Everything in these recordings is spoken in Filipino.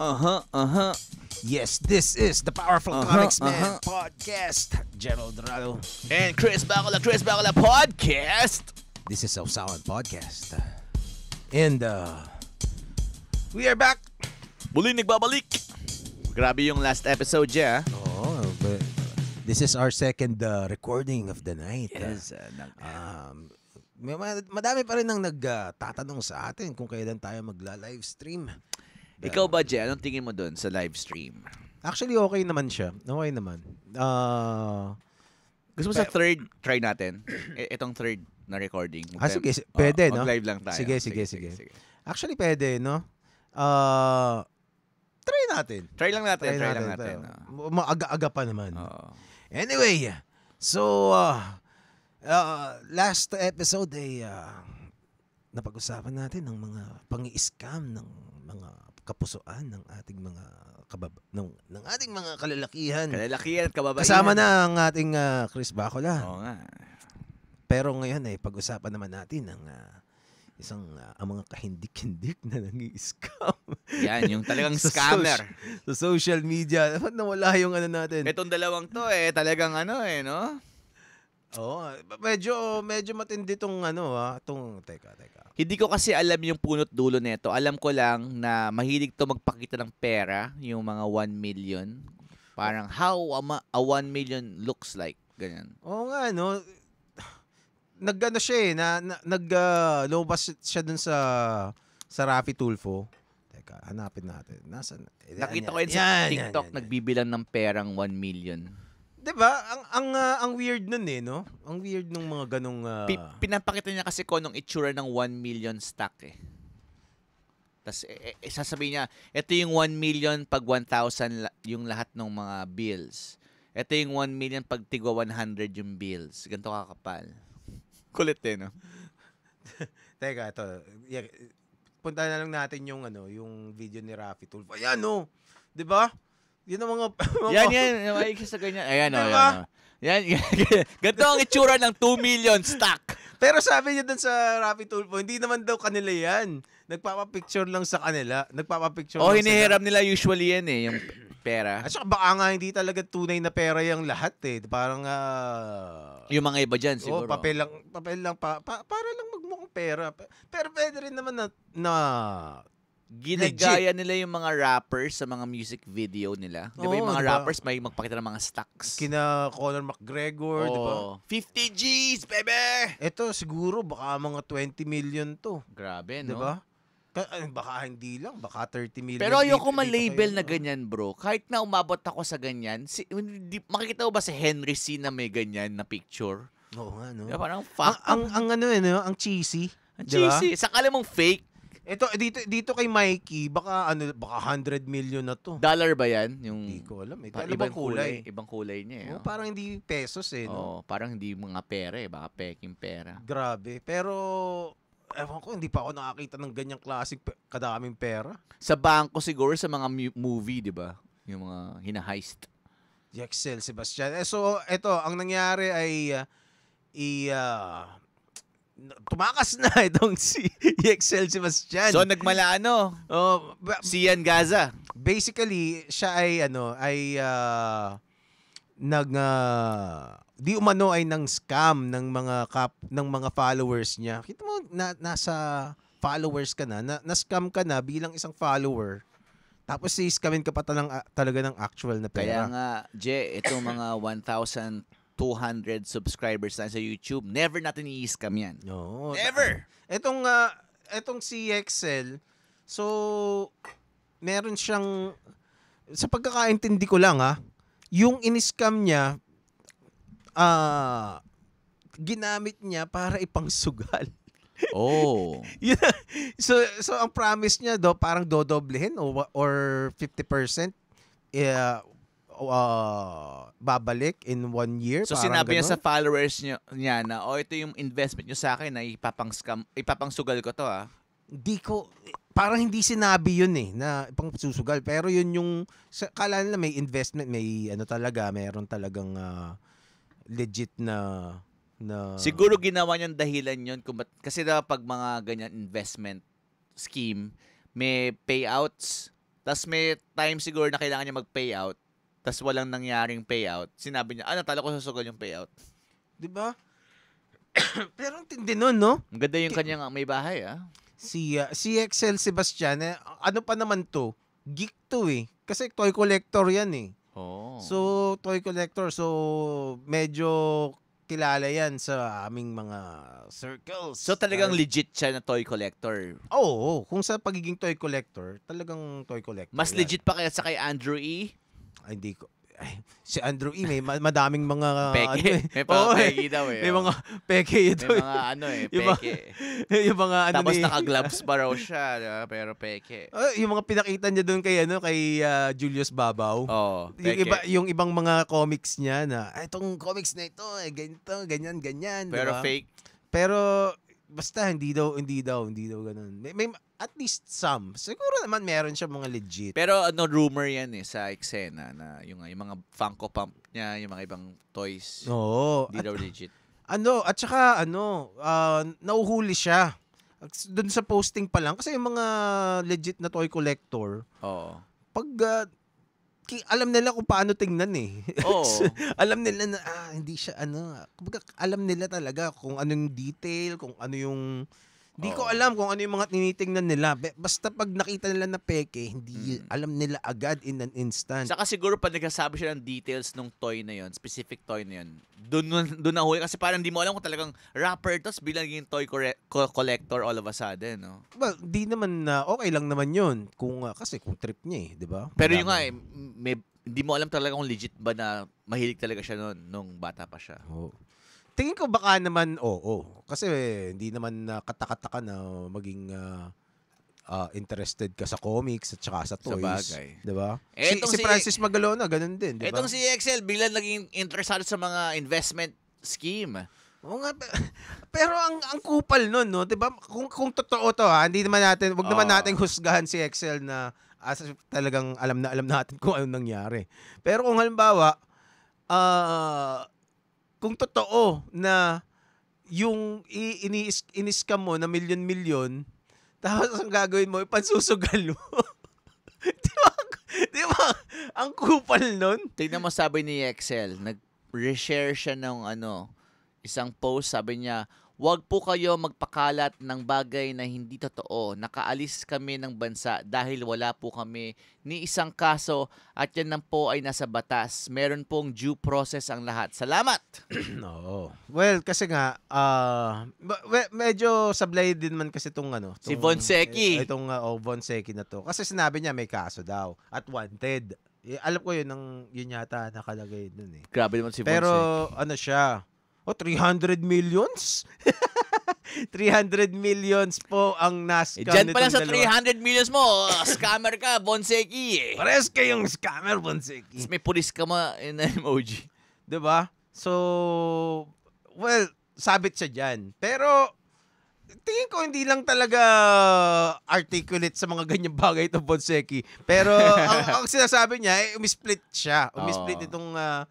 Uh-huh, uh-huh. Yes, this is the Powerful uh-huh, Comics Man uh-huh. podcast. Gerald Dorado. And Chris Bacola, Chris Bacola podcast. This is South Sound podcast. And uh, we are back. Muli nagbabalik. Grabe yung last episode, yeah. Oo, but this is our second uh, recording of the night. Yes. Uh, um, may madami pa rin ang nagtatanong uh, sa atin kung kailan tayo magla-live stream. Ikaw ba, Jay? Anong tingin mo doon sa live stream? Actually, okay naman siya. Okay naman. Ah... Gusto mo sa third try natin? Itong third na recording. Mag- Ah, sige, si- Oo, pwede, oh, no? Mag-live lang tayo. Sige, sige, sige. actually, pwede, no? Ah, try natin. Try lang natin, try, lang natin. Ma- Maaga-aga pa naman. Oo. Anyway, so uh, uh, last episode eh, uh, napag-usapan natin ng mga pang-scam ng mga kapusoan ng ating mga kabab ng, ng ating mga kalalakihan. Kalalakihan at kababaihan. Kasama na ang ating uh, Chris Bacola. Oo nga. Pero ngayon ay eh, pag-usapan naman natin ang uh, isang uh, ang mga kahindik-hindik na nangi-scam. Yan, yung talagang sa scammer. Social, sa social media, dapat nawala yung ano natin. Itong dalawang to eh, talagang ano eh, no? Oo, medyo medyo matindi tong ano ha, ah, tong teka, teka. Hindi ko kasi alam yung punot dulo nito. Alam ko lang na mahilig to magpakita ng pera, yung mga 1 million. Parang how a 1 million looks like, ganyan. Oo nga no. Nagano siya eh, na, na naglobas ah, uh, siya dun sa sa Rafi Tulfo. Teka, hanapin natin. Nasaan? Nakita ko yan, yan sa yan, TikTok, yan, yan, yan. nagbibilang ng perang 1 million. 'Di ba? Ang ang uh, ang weird nun eh, no? Ang weird nung mga ganong uh... Ah, P- pinapakita niya kasi ko nung itsura ng 1 million stock eh. Tapos eh, eh, e, sasabihin niya, ito yung 1 million pag 1,000 la- yung lahat ng mga bills. Ito yung 1 million pag tigwa 100 yung bills. Ganito kakapal. Kulit eh, no? Teka, ito. Yeah, punta na lang natin yung ano, yung video ni Rafi Tulfo. Ayan, no? Oh! 'Di ba? Yun ang mga... mga yan, yan. May isa ganyan. Ayan, diba? Oh, o, oh. yan. O. Yan, ganito ang itsura ng 2 million stock. Pero sabi niya dun sa Rafi Tulfo, hindi naman daw kanila yan. Nagpapapicture lang sa kanila. Nagpapapicture oh, lang hinihiram sila. nila usually yan eh, yung pera. At saka baka nga hindi talaga tunay na pera yung lahat eh. Parang... Uh, yung mga iba dyan oh, siguro. Oh, papel lang, papel lang pa, pa, para lang magmukhang pera. Pero pwede rin naman na, na ginagaya Legit. nila yung mga rappers sa mga music video nila. Di ba yung mga diba? rappers may magpakita ng mga stocks? Kina Conor McGregor, oh. di ba? 50 G's, bebe! Ito siguro baka mga 20 million to. Grabe, no? Di ba? Baka hindi lang, baka 30 million. Pero ayoko ma-label na ganyan, bro. Kahit na umabot ako sa ganyan, si, di, makikita mo ba si Henry C na may ganyan na picture? Oo nga, no? Diba, parang fuck. Ang, ang, ang ano, eh, no? ang cheesy. Ang diba? cheesy. Sakala mong fake, ito dito dito kay Mikey, baka ano baka 100 million na to. Dollar ba 'yan? Yung Hindi ko alam. Eh. Pa, ibang kulay. kulay. Ibang kulay niya eh. Oh, parang hindi pesos eh, no? Oh, parang hindi mga pera eh, baka peking pera. Grabe. Pero ewan ko, hindi pa ako nakakita ng ganyang klaseng kadaming pera. Sa bangko siguro sa mga movie, 'di ba? Yung mga hinaheist. Jexel Sebastian. Eh, so, ito, ang nangyari ay uh, i uh, tumakas na itong si EXL Sebastian. So nagmala ano? Oh, ba- si Yan Gaza. Basically, siya ay ano, ay uh, nag uh, di umano ay nang scam ng mga kap ng mga followers niya. Kita mo na, nasa followers ka na, na, na scam ka na bilang isang follower. Tapos si scamin ka pa talang, ah, talaga ng actual na pera. Kaya nga, J, itong mga 1,000 200 subscribers na sa YouTube, never natin i-scam yan. No. Never! Itong, uh, ah, itong si Excel, so, meron siyang, sa pagkakaintindi ko lang ha, ah, yung in-scam niya, ah, uh, ginamit niya para ipangsugal. Oh. So so ang promise niya do parang dodoblehin o or 50% uh, uh, babalik in one year. So sinabi ganun? niya sa followers niya, niya na, oh ito yung investment niyo sa akin na ipapang scam, ipapang sugal ko to ah. Hindi ko, parang hindi sinabi yun eh na ipang susugal pero yun yung sa, kala nila may investment may ano talaga meron talagang uh, legit na na siguro ginawa niyang dahilan yun kung kasi daw pag mga ganyan investment scheme may payouts tapos may time siguro na kailangan niya mag-payout tas walang nangyaring payout, sinabi niya, ah, natalo ko sa sugal yung payout. Di ba? Pero ang tindi nun, no? Ang ganda yung K- kanyang may bahay, ah. Si, uh, si XL Sebastian, eh, ano pa naman to? Geek to, eh. Kasi toy collector yan, eh. Oh. So, toy collector. So, medyo kilala yan sa aming mga circles. So talagang uh, legit siya na toy collector. Oo, oh, oh, kung sa pagiging toy collector, talagang toy collector. Mas yan. legit pa kaya sa kay Andrew E? Ay, hindi ko. Ay, si Andrew E. May ma- madaming mga... Peke. Ano, eh. May mga Oo, eh. peke daw eh. May mga peke ito. May eh. mga ano eh, Yung mga- peke. yung mga ano Tapos ni- naka-gloves pa raw siya, pero peke. Ah, yung mga pinakita niya doon kay ano kay ah, Julius Babaw. Oh, yung peke. iba yung ibang mga comics niya na "Ah, itong comics na ito eh ganito, ganyan, ganyan. Pero ba? fake. Pero basta hindi daw, hindi daw, hindi daw ganun. May, may at least some. Siguro naman meron siya mga legit. Pero ano rumor yan eh sa eksena na yung, yung mga Funko Pop niya, yung mga ibang toys. Oo. Hindi at, daw legit. Ano, at saka ano, uh, nauhuli siya. Doon sa posting pa lang kasi yung mga legit na toy collector. Oo. Pag uh, alam nila kung paano tingnan eh. Oh. alam nila na ah, hindi siya ano. Kumbaga, alam nila talaga kung anong detail, kung ano yung Di Oo. ko alam kung ano yung mga tinitingnan nila. Basta pag nakita nila na peke, hindi mm. alam nila agad in an instant. Saka siguro pag nagsasabi siya ng details nung toy na yon, specific toy na yon, dun, dun na huli. Kasi parang hindi mo alam kung talagang rapper to, tapos bilang yung toy corre- co- collector all of a sudden, no? well, di naman na okay lang naman yun. Kung, ah, kasi kung trip niya eh, di ba? Pero yung nga, eh, may, hindi mo alam talaga kung legit ba na mahilig talaga siya noon nung bata pa siya. Oo. Tingin ko baka naman oo. Kasi eh, hindi naman uh, katakataka na maging uh, uh, interested ka sa comics at saka sa toys. Sa bagay. Diba? Eh, si, si, si Francis Magalona, ah, ganun din. Diba? Etong si Excel, bilang naging interested sa mga investment scheme. Oo nga, pero ang ang kupal noon, no, 'di ba? Kung kung totoo 'to, ha, hindi naman natin, wag naman oh. nating husgahan si Excel na as talagang alam na alam natin kung ano nangyari. Pero kung halimbawa, uh, kung totoo na yung inis iniskam mo na milyon-milyon, tapos ang gagawin mo, pansusugal mo. di ba? Di ba? Ang kupal nun. Tingnan mo sabi ni Excel, nag-reshare siya ng ano, isang post, sabi niya, Huwag po kayo magpakalat ng bagay na hindi totoo. Nakaalis kami ng bansa dahil wala po kami ni isang kaso at yan lang po ay nasa batas. Meron pong due process ang lahat. Salamat! Oo. Well, kasi nga, uh, medyo sablay din man kasi ano, eh, itong ano. Tong, si Bonseki. Itong uh, oh, Bonseki na to. Kasi sinabi niya may kaso daw at wanted. Eh, alam ko yun, ang, yun yata nakalagay dun eh. Grabe naman si Pero ano siya, Oh, 300 millions? 300 millions po ang NASCAR eh, Diyan pa lang sa dalawa. 300 millions mo, oh, scammer ka, Bonseki eh. Pares kayong scammer, Bonseki. Tapos may pulis ka ma in emoji. ba? Diba? So, well, sabit siya dyan. Pero, tingin ko hindi lang talaga articulate sa mga ganyang bagay itong Bonseki. Pero ang, ang sinasabi niya, eh, umisplit siya. Umisplit oh. itong uh,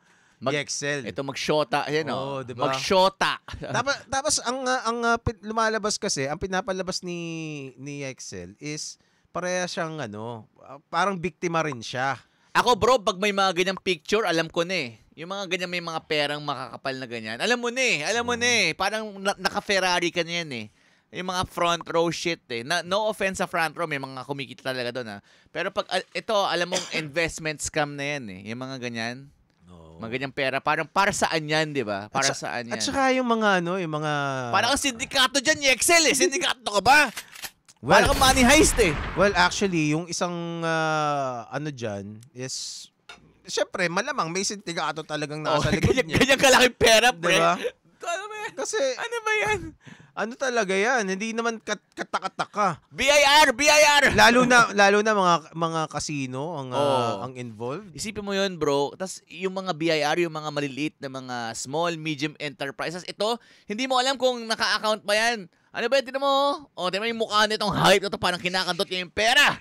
Mag, excel Ito shota ayan oh, oh diba? Magshota. tapos tapos ang ah, ang uh, lumalabas kasi, ang pinapalabas ni ni Excel is pareha siyang ano, ah, parang biktima rin siya. Ako bro, pag may mga ganyang picture, alam ko na eh. Yung mga ganyan may mga perang makakapal na ganyan. Alam mo na eh, alam mo na hmm. eh. Parang na- naka-Ferrari ka na yan eh. Yung mga front row shit eh. Na, no offense sa front row, may mga kumikita talaga doon ha. Pero pag ito, alam mong investment scam na yan eh. Yung mga ganyan. Mga ganyang pera, parang para saan yan, di ba? Para at saan yan? At saka yung mga ano, yung mga... Parang ang sindikato dyan, Excel eh. Sindikato ka ba? Well, parang money heist eh. Well, actually, yung isang uh, ano dyan is... Siyempre, malamang may sindikato talagang nasa oh, likod ganyan, niya. Ganyan kalaking pera, pre. Diba? ano ba yan? Kasi... Ano ba yan? ano talaga yan? Hindi naman kat katakataka. BIR, BIR. Lalo na lalo na mga mga casino ang oh. uh, ang involved. Isipin mo yun, bro. Tas yung mga BIR, yung mga maliliit na mga small medium enterprises, ito hindi mo alam kung naka-account pa yan. Ano ba 'yan tingnan mo? Oh, oh tingnan mo yung mukha nitong hype na to, parang kinakantot niya yung pera.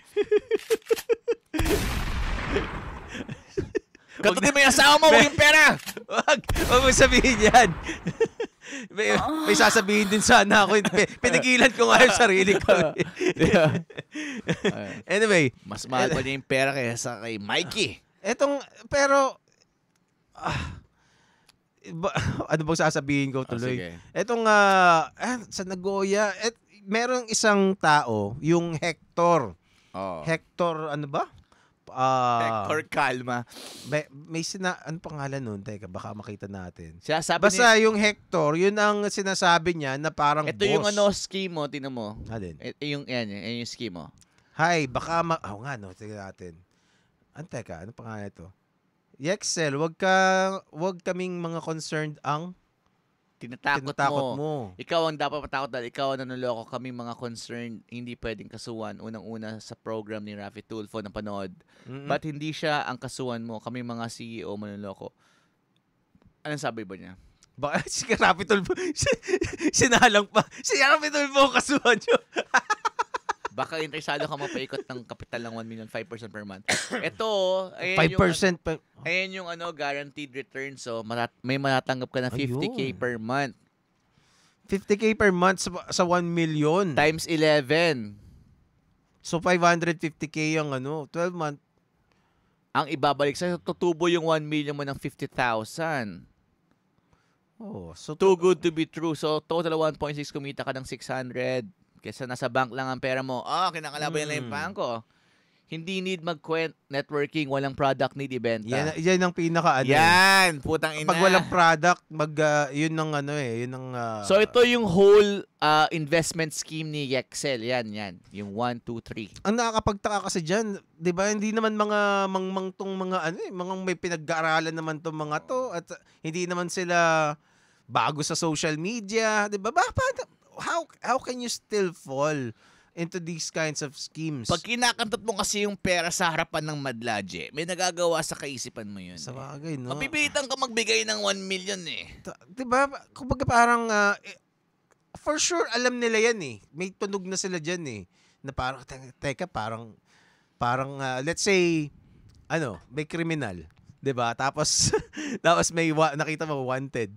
Katutin mo yung asawa mo, huwag yung pera! Huwag, huwag mo sabihin yan may, oh. may sasabihin din sana ako. Pinigilan ko nga yung sarili ko. Eh. yeah. anyway. Mas mahal pa niya yung pera kaya sa kay Mikey. Etong, pero, ah, ano bang sasabihin ko ah, tuloy? Oh, Etong, uh, ah, sa Nagoya, et, merong isang tao, yung Hector. Oh. Hector, ano ba? Uh, Hector Calma. May, may sina... Ano pangalan nun? Teka, baka makita natin. Sinasabi Basta ni... yung Hector, yun ang sinasabi niya na parang Ito boss. yung ano, scheme mo, tinan mo. Alin? Ito eh, eh, yung, yan, yan yung scheme mo. Hi, baka ma... Oh, nga, no. Tignan natin. Ang teka, ano pangalan ito? Yexel, wag ka wag kaming mga concerned ang tinatakot, tinatakot mo. mo. Ikaw ang dapat matakot dahil ikaw ang nanuloko kami mga concerned hindi pwedeng kasuhan unang-una sa program ni Rafi Tulfo na panood. Mm-hmm. But hindi siya ang kasuhan mo, kami mga CEO manuloko. Anong sabi ba niya? Ba, si Rafi Tulfo, sinalang pa. Si Rafi Tulfo kasuhan niyo. Baka interesado ka mapaikot ng kapital ng 1 million, 5% per month. Ito, ayan 5% yung, ano, per... Ayan yung ano, guaranteed return. So, marat, may matatanggap ka ng 50K Ayun. per month. 50K per month sa, sa 1 million. Times 11. So, 550K yung ano, 12 month. Ang ibabalik sa tutubo yung 1 million mo ng 50,000. Oh, so too good to be true. So total 1.6 kumita ka ng 600. Kesa nasa bank lang ang pera mo, oh, kinakalaban mm. na yung hmm. bangko. Hindi need mag-quit networking, walang product need ibenta. Yan, yan ang pinaka ano. Eh. Yan, putang ina. Pag walang product, mag uh, yun ang ano eh, yun ang uh, So ito yung whole uh, investment scheme ni Excel. Yan, yan. Yung 1 2 3. Ang nakakapagtaka kasi diyan, 'di ba? Hindi naman mga mangmang tong mga ano eh, mga may pinag-aaralan naman tong mga to at hindi naman sila bago sa social media, 'di ba? Ba, pa, how how can you still fall into these kinds of schemes? Pag kinakantot mo kasi yung pera sa harapan ng madlaje, may nagagawa sa kaisipan mo yun. Sa eh. bagay, eh. no? Mapipilitan ka magbigay ng 1 million eh. Di ba? Kumbaga parang, uh, for sure, alam nila yan eh. May tunog na sila dyan eh. Na parang, teka, parang, parang, uh, let's say, ano, may criminal. 'di ba? Tapos tapos may wa- nakita mo wanted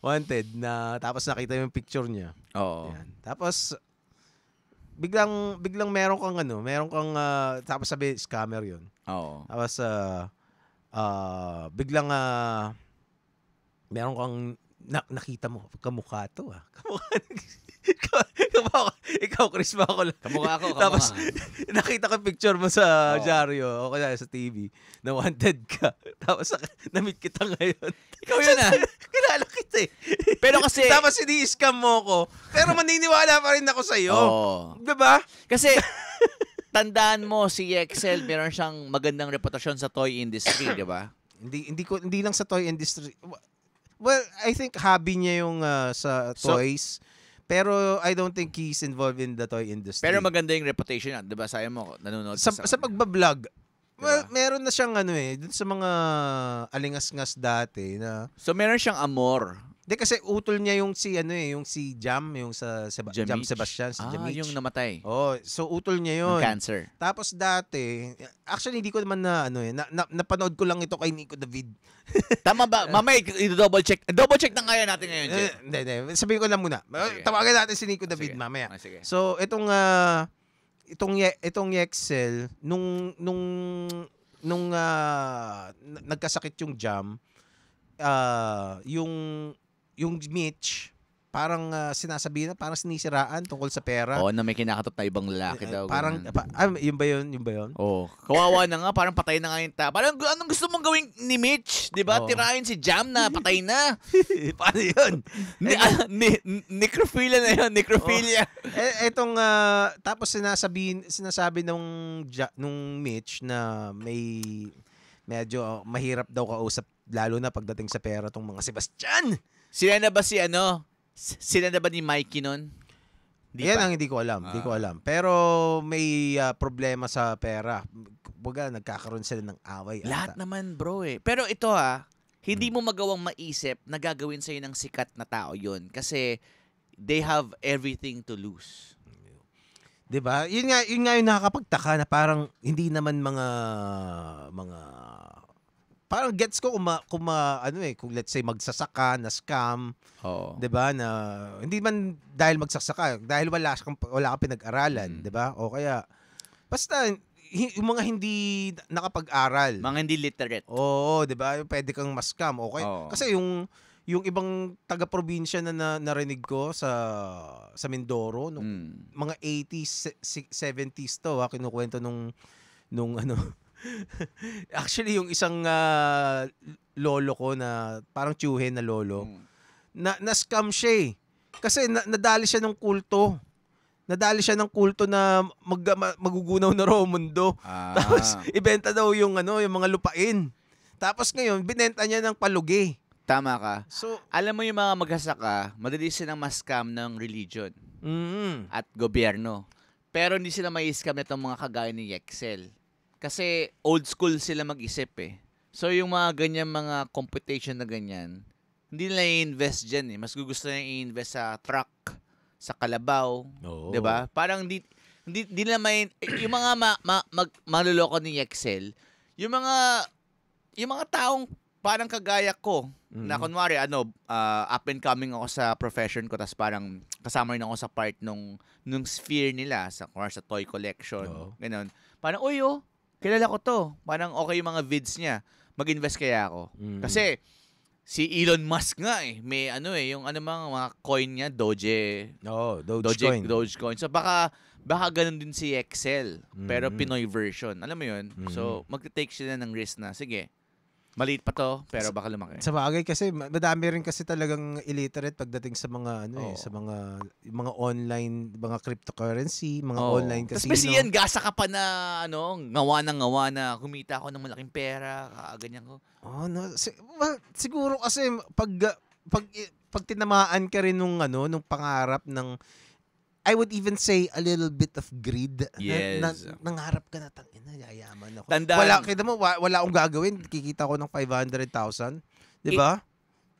wanted na tapos nakita yung picture niya. Oo. Yan. Tapos biglang biglang meron kang ano, meron kang uh, tapos sabi scammer 'yun. Oo. Tapos uh, uh, biglang uh, meron kang na, nakita mo kamukha to ah. Kamukha. ikaw, ikaw Chris ba ako? Kamukha ako, kamukha. Tapos nakita ko picture mo sa oh. dyaryo o kaya sa TV na wanted ka. Tapos na-meet kita ngayon. Ikaw yun ah eh. Pero kasi... Tapos ini-scam mo ko. Pero maniniwala pa rin ako sa'yo. Oo. Oh. Diba? Kasi tandaan mo si Excel meron siyang magandang reputasyon sa toy industry, 'di ba? hindi hindi ko hindi lang sa toy industry. Well, I think hobby niya yung uh, sa toys. So, pero I don't think he's involved in the toy industry. Pero maganda yung reputation niya, 'di ba? Sayang mo nanonood sa sa, sa pagba-vlog. Diba? Well, meron na siyang ano eh, dun sa mga alingas-ngas dati na... So, meron siyang amor. Hindi kasi utol niya yung si ano eh, yung si Jam, yung sa Seba- Jamich. Jam Sebastian, si ah, Jamich. yung namatay. Oh, so utol niya yun. Ng cancer. Tapos dati, actually hindi ko naman na ano eh, na, na, napanood ko lang ito kay Nico David. Tama ba? Mamay, i-double check. Double check na kaya natin ngayon, Jeff. Eh, hindi, hindi. Sabihin ko lang muna. Sige. Tawagan natin si Nico ah, David sige. mamaya. Ah, sige. So, itong uh, itong itong Excel nung nung nung uh, nagkasakit yung jam uh, yung yung Mitch parang uh, ah, sinasabi na parang sinisiraan tungkol sa pera. Oo, oh, na may kinakatot na ibang lalaki uh, daw. Parang ganun. pa, ah, yun ba yun? Yun ba yun? Oh, kawawa na nga, parang patay na nga yung ta. Parang anong gusto mong gawin ni Mitch? 'Di ba? Oh. Tirahin si Jam na patay na. Paano yun? ni, uh, ni, necrophilia na yun, necrophilia. Oh. etong uh, tapos sinasabi sinasabi nung nung Mitch na may medyo oh, mahirap daw kausap lalo na pagdating sa pera tong mga Sebastian. Sila na ba si ano? Sila na ba ni Mikey nun? Di Yan pa. ang hindi ko alam, hindi ah. ko alam. Pero may uh, problema sa pera. Baga, nagkakaroon sila ng away. Lahat ata. naman bro eh. Pero ito ha, hindi hmm. mo magawang maisip na gagawin sa'yo ng sikat na tao yun. Kasi they have everything to lose. 'Di ba? Yun nga, yun nga yung nakakapagtaka na parang hindi naman mga mga parang gets ko kung, ma, kung ma, ano eh, kung let's say magsasaka, na scam, oh. 'di ba? Na hindi man dahil magsasaka, dahil wala kang wala kang pinag-aralan, mm. 'di ba? O kaya basta yung mga hindi nakapag-aral. Mga hindi literate. Oo, 'di ba? Pwede kang mascam. Okay? Oh. Kasi yung yung ibang taga-probinsya na, na narinig ko sa sa Mindoro nung mm. mga 80s 70s to ha kinukuwento nung nung ano Actually, yung isang uh, lolo ko na parang tiyuhin na lolo, mm. na, na-scam siya eh. Kasi na, nadali siya ng kulto. Nadali siya ng kulto na mag, magugunaw na raw mundo. Ah. Tapos ibenta daw yung ano, yung mga lupain. Tapos ngayon, binenta niya ng palugi. Tama ka. So, alam mo yung mga maghasaka, ah, madali silang mascam ng religion mm-hmm. at gobyerno. Pero hindi sila may scam nitong mga kagaya ni Excel. Kasi old school sila mag-isip eh. So yung mga ganyan mga computation na ganyan, hindi nila i-invest dyan eh. Mas gusto nila i-invest sa truck, sa kalabaw, oh. 'di ba? Parang hindi, hindi di nila may eh, yung mga ma, ma, mag, maluloko ni Excel, yung mga yung mga taong parang kagaya ko mm-hmm. na kunwari ano uh, up and coming ako sa profession ko tapos parang kasama rin ako sa part nung nung sphere nila sa or sa toy collection oh. ganun parang uy oh kilala ko to. Parang okay yung mga vids niya. Mag-invest kaya ako. Mm. Kasi, si Elon Musk nga eh. May ano eh, yung ano mga, mga coin niya, Doge. Oo, oh, Dogecoin. Doge, coin. So baka, baka ganun din si Excel. mm Pero Pinoy version. Alam mo yun? mm So, magte-take na ng risk na, sige, Maliit pa to, pero baka lumaki. Sa bagay kasi madami rin kasi talagang illiterate pagdating sa mga ano eh, sa mga mga online, mga cryptocurrency, mga Oo. online Tapos casino. basiyan, gasa ka pa na, ano, ngawa ng ngawa na, kumita ako ng malaking pera, ah, ganyan ko. Oh, no. Si- well, siguro kasi pag pag pag tinamaan ka rin nung ano, nung pangarap ng I would even say a little bit of greed. Yes. Na, na, nangarap ka na, tangin na, yayaman ako. Tandaan. Wala, kita mo, wa, wala akong gagawin. Kikita ko ng 500,000. Di ba?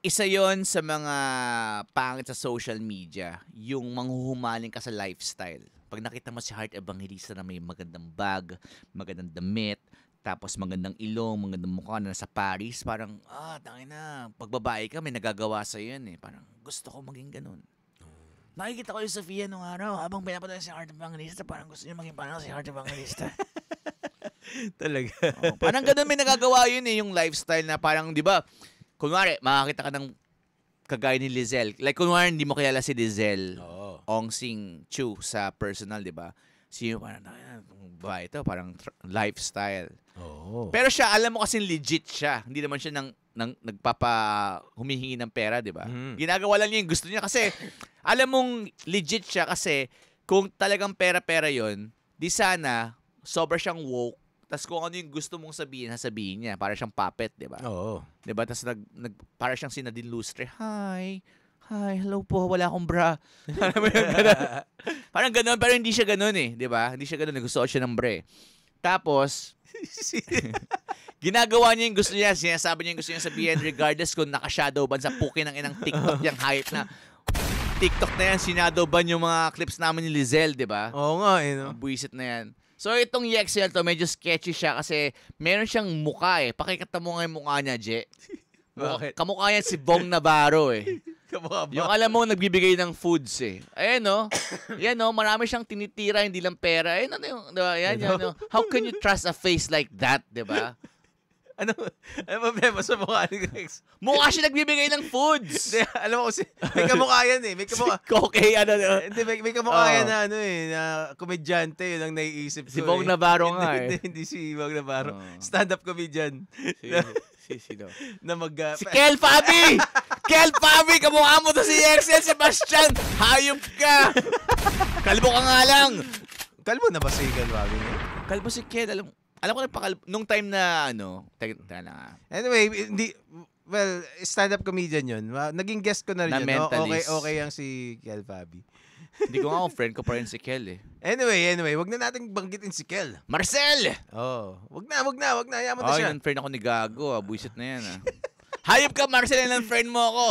Isa yon sa mga pangit sa social media, yung manghuhumaling ka sa lifestyle. Pag nakita mo si Heart Evangelista na may magandang bag, magandang damit, tapos magandang ilong, magandang mukha na nasa Paris, parang, ah, tangin na, pagbabae ka, may nagagawa sa yun eh. Parang, gusto ko maging ganun. Nakikita ko yung Sofia nung araw ano, habang pinapanood si Heart Evangelista, parang gusto niya maging parang si Heart Evangelista. Talaga. oh, parang ganun may nagagawa yun eh, yung lifestyle na parang, di ba, kunwari, makakita ka ng kagaya ni Lizelle. Like, kunwari, hindi mo kilala si Lizelle. Oo. Oh. Ong Sing Chu sa personal, di ba? Sino parang, ah, ba ito? Parang lifestyle. Oo. Oh. Pero siya, alam mo kasi legit siya. Hindi naman siya ng nang nagpapa humihingi ng pera, 'di ba? Mm. Ginagawa lang niya yung gusto niya kasi alam mong legit siya kasi kung talagang pera-pera 'yon, di sana sobra siyang woke. Tapos kung ano yung gusto mong sabihin, sasabihin niya. Para siyang puppet, di ba? Oo. Di ba? Tapos nag, nag, para siyang si Nadine Hi. Hi, hello po. Wala akong bra. Parang ganoon. Parang ganun, pero hindi siya ganoon eh. Di ba? Hindi siya ganoon, Nagustuhan siya ng bre. Eh. Tapos, Ginagawa niya yung gusto niya, sinasabi niya yung gusto niya sabihin regardless kung naka-shadow ban sa pukin ng inang TikTok oh. yung hype na TikTok na yan, sinadow ban yung mga clips namin ni Lizelle, di ba? Oo nga, eh. No? buisit na yan. So itong Yexel to, medyo sketchy siya kasi meron siyang mukha eh. Pakikita mo nga yung mukha niya, Je. Bakit? Kamukha yan si Bong Navarro eh. yung alam mo, nagbibigay ng foods eh. Ayan no? Yan no? Marami siyang tinitira, hindi lang pera. Ayan ano yung, diba? Ayan, yan, no? Oh. Oh. How can you trust a face like that, di ba? ano, ano problema sa mukha ni Rex? Mukha siya nagbibigay ng foods. Hindi, alam mo kasi, may kamukha yan eh. May kamukha. si Koke, ano. Hindi, may, may kamukha oh. yan na ano eh, na komedyante, yun ang naiisip ko. Si Bong eh. Navarro eh. nga eh. Hindi, hindi, si Bong Navarro. Oh. Stand-up comedian. Si, si, sino? na mag... Uh, si Kel Fabi! Kel Fabi! Kamukha mo to si Excel Sebastian! Hayop ka! Kalbo ka nga lang! Kalbo na ba si Kel Fabi? Kalbo si Kel, alam mo alam ko nagpakal nung time na ano, teka lang. Ah. Anyway, hindi well, stand-up comedian 'yun. Naging guest ko na rin na yun. O, okay, okay ang si Kel Fabi. Hindi ko nga oh, friend ko pa rin si Kel eh. Anyway, anyway, wag na nating banggitin si Kel. Marcel! Oh, wag na, wag na, wag na. Yaman na oh, siya. Oh, friend ako ni Gago. Ah. Buisit na yan. Ah. Hayop ka, Marcel, yan friend mo ako.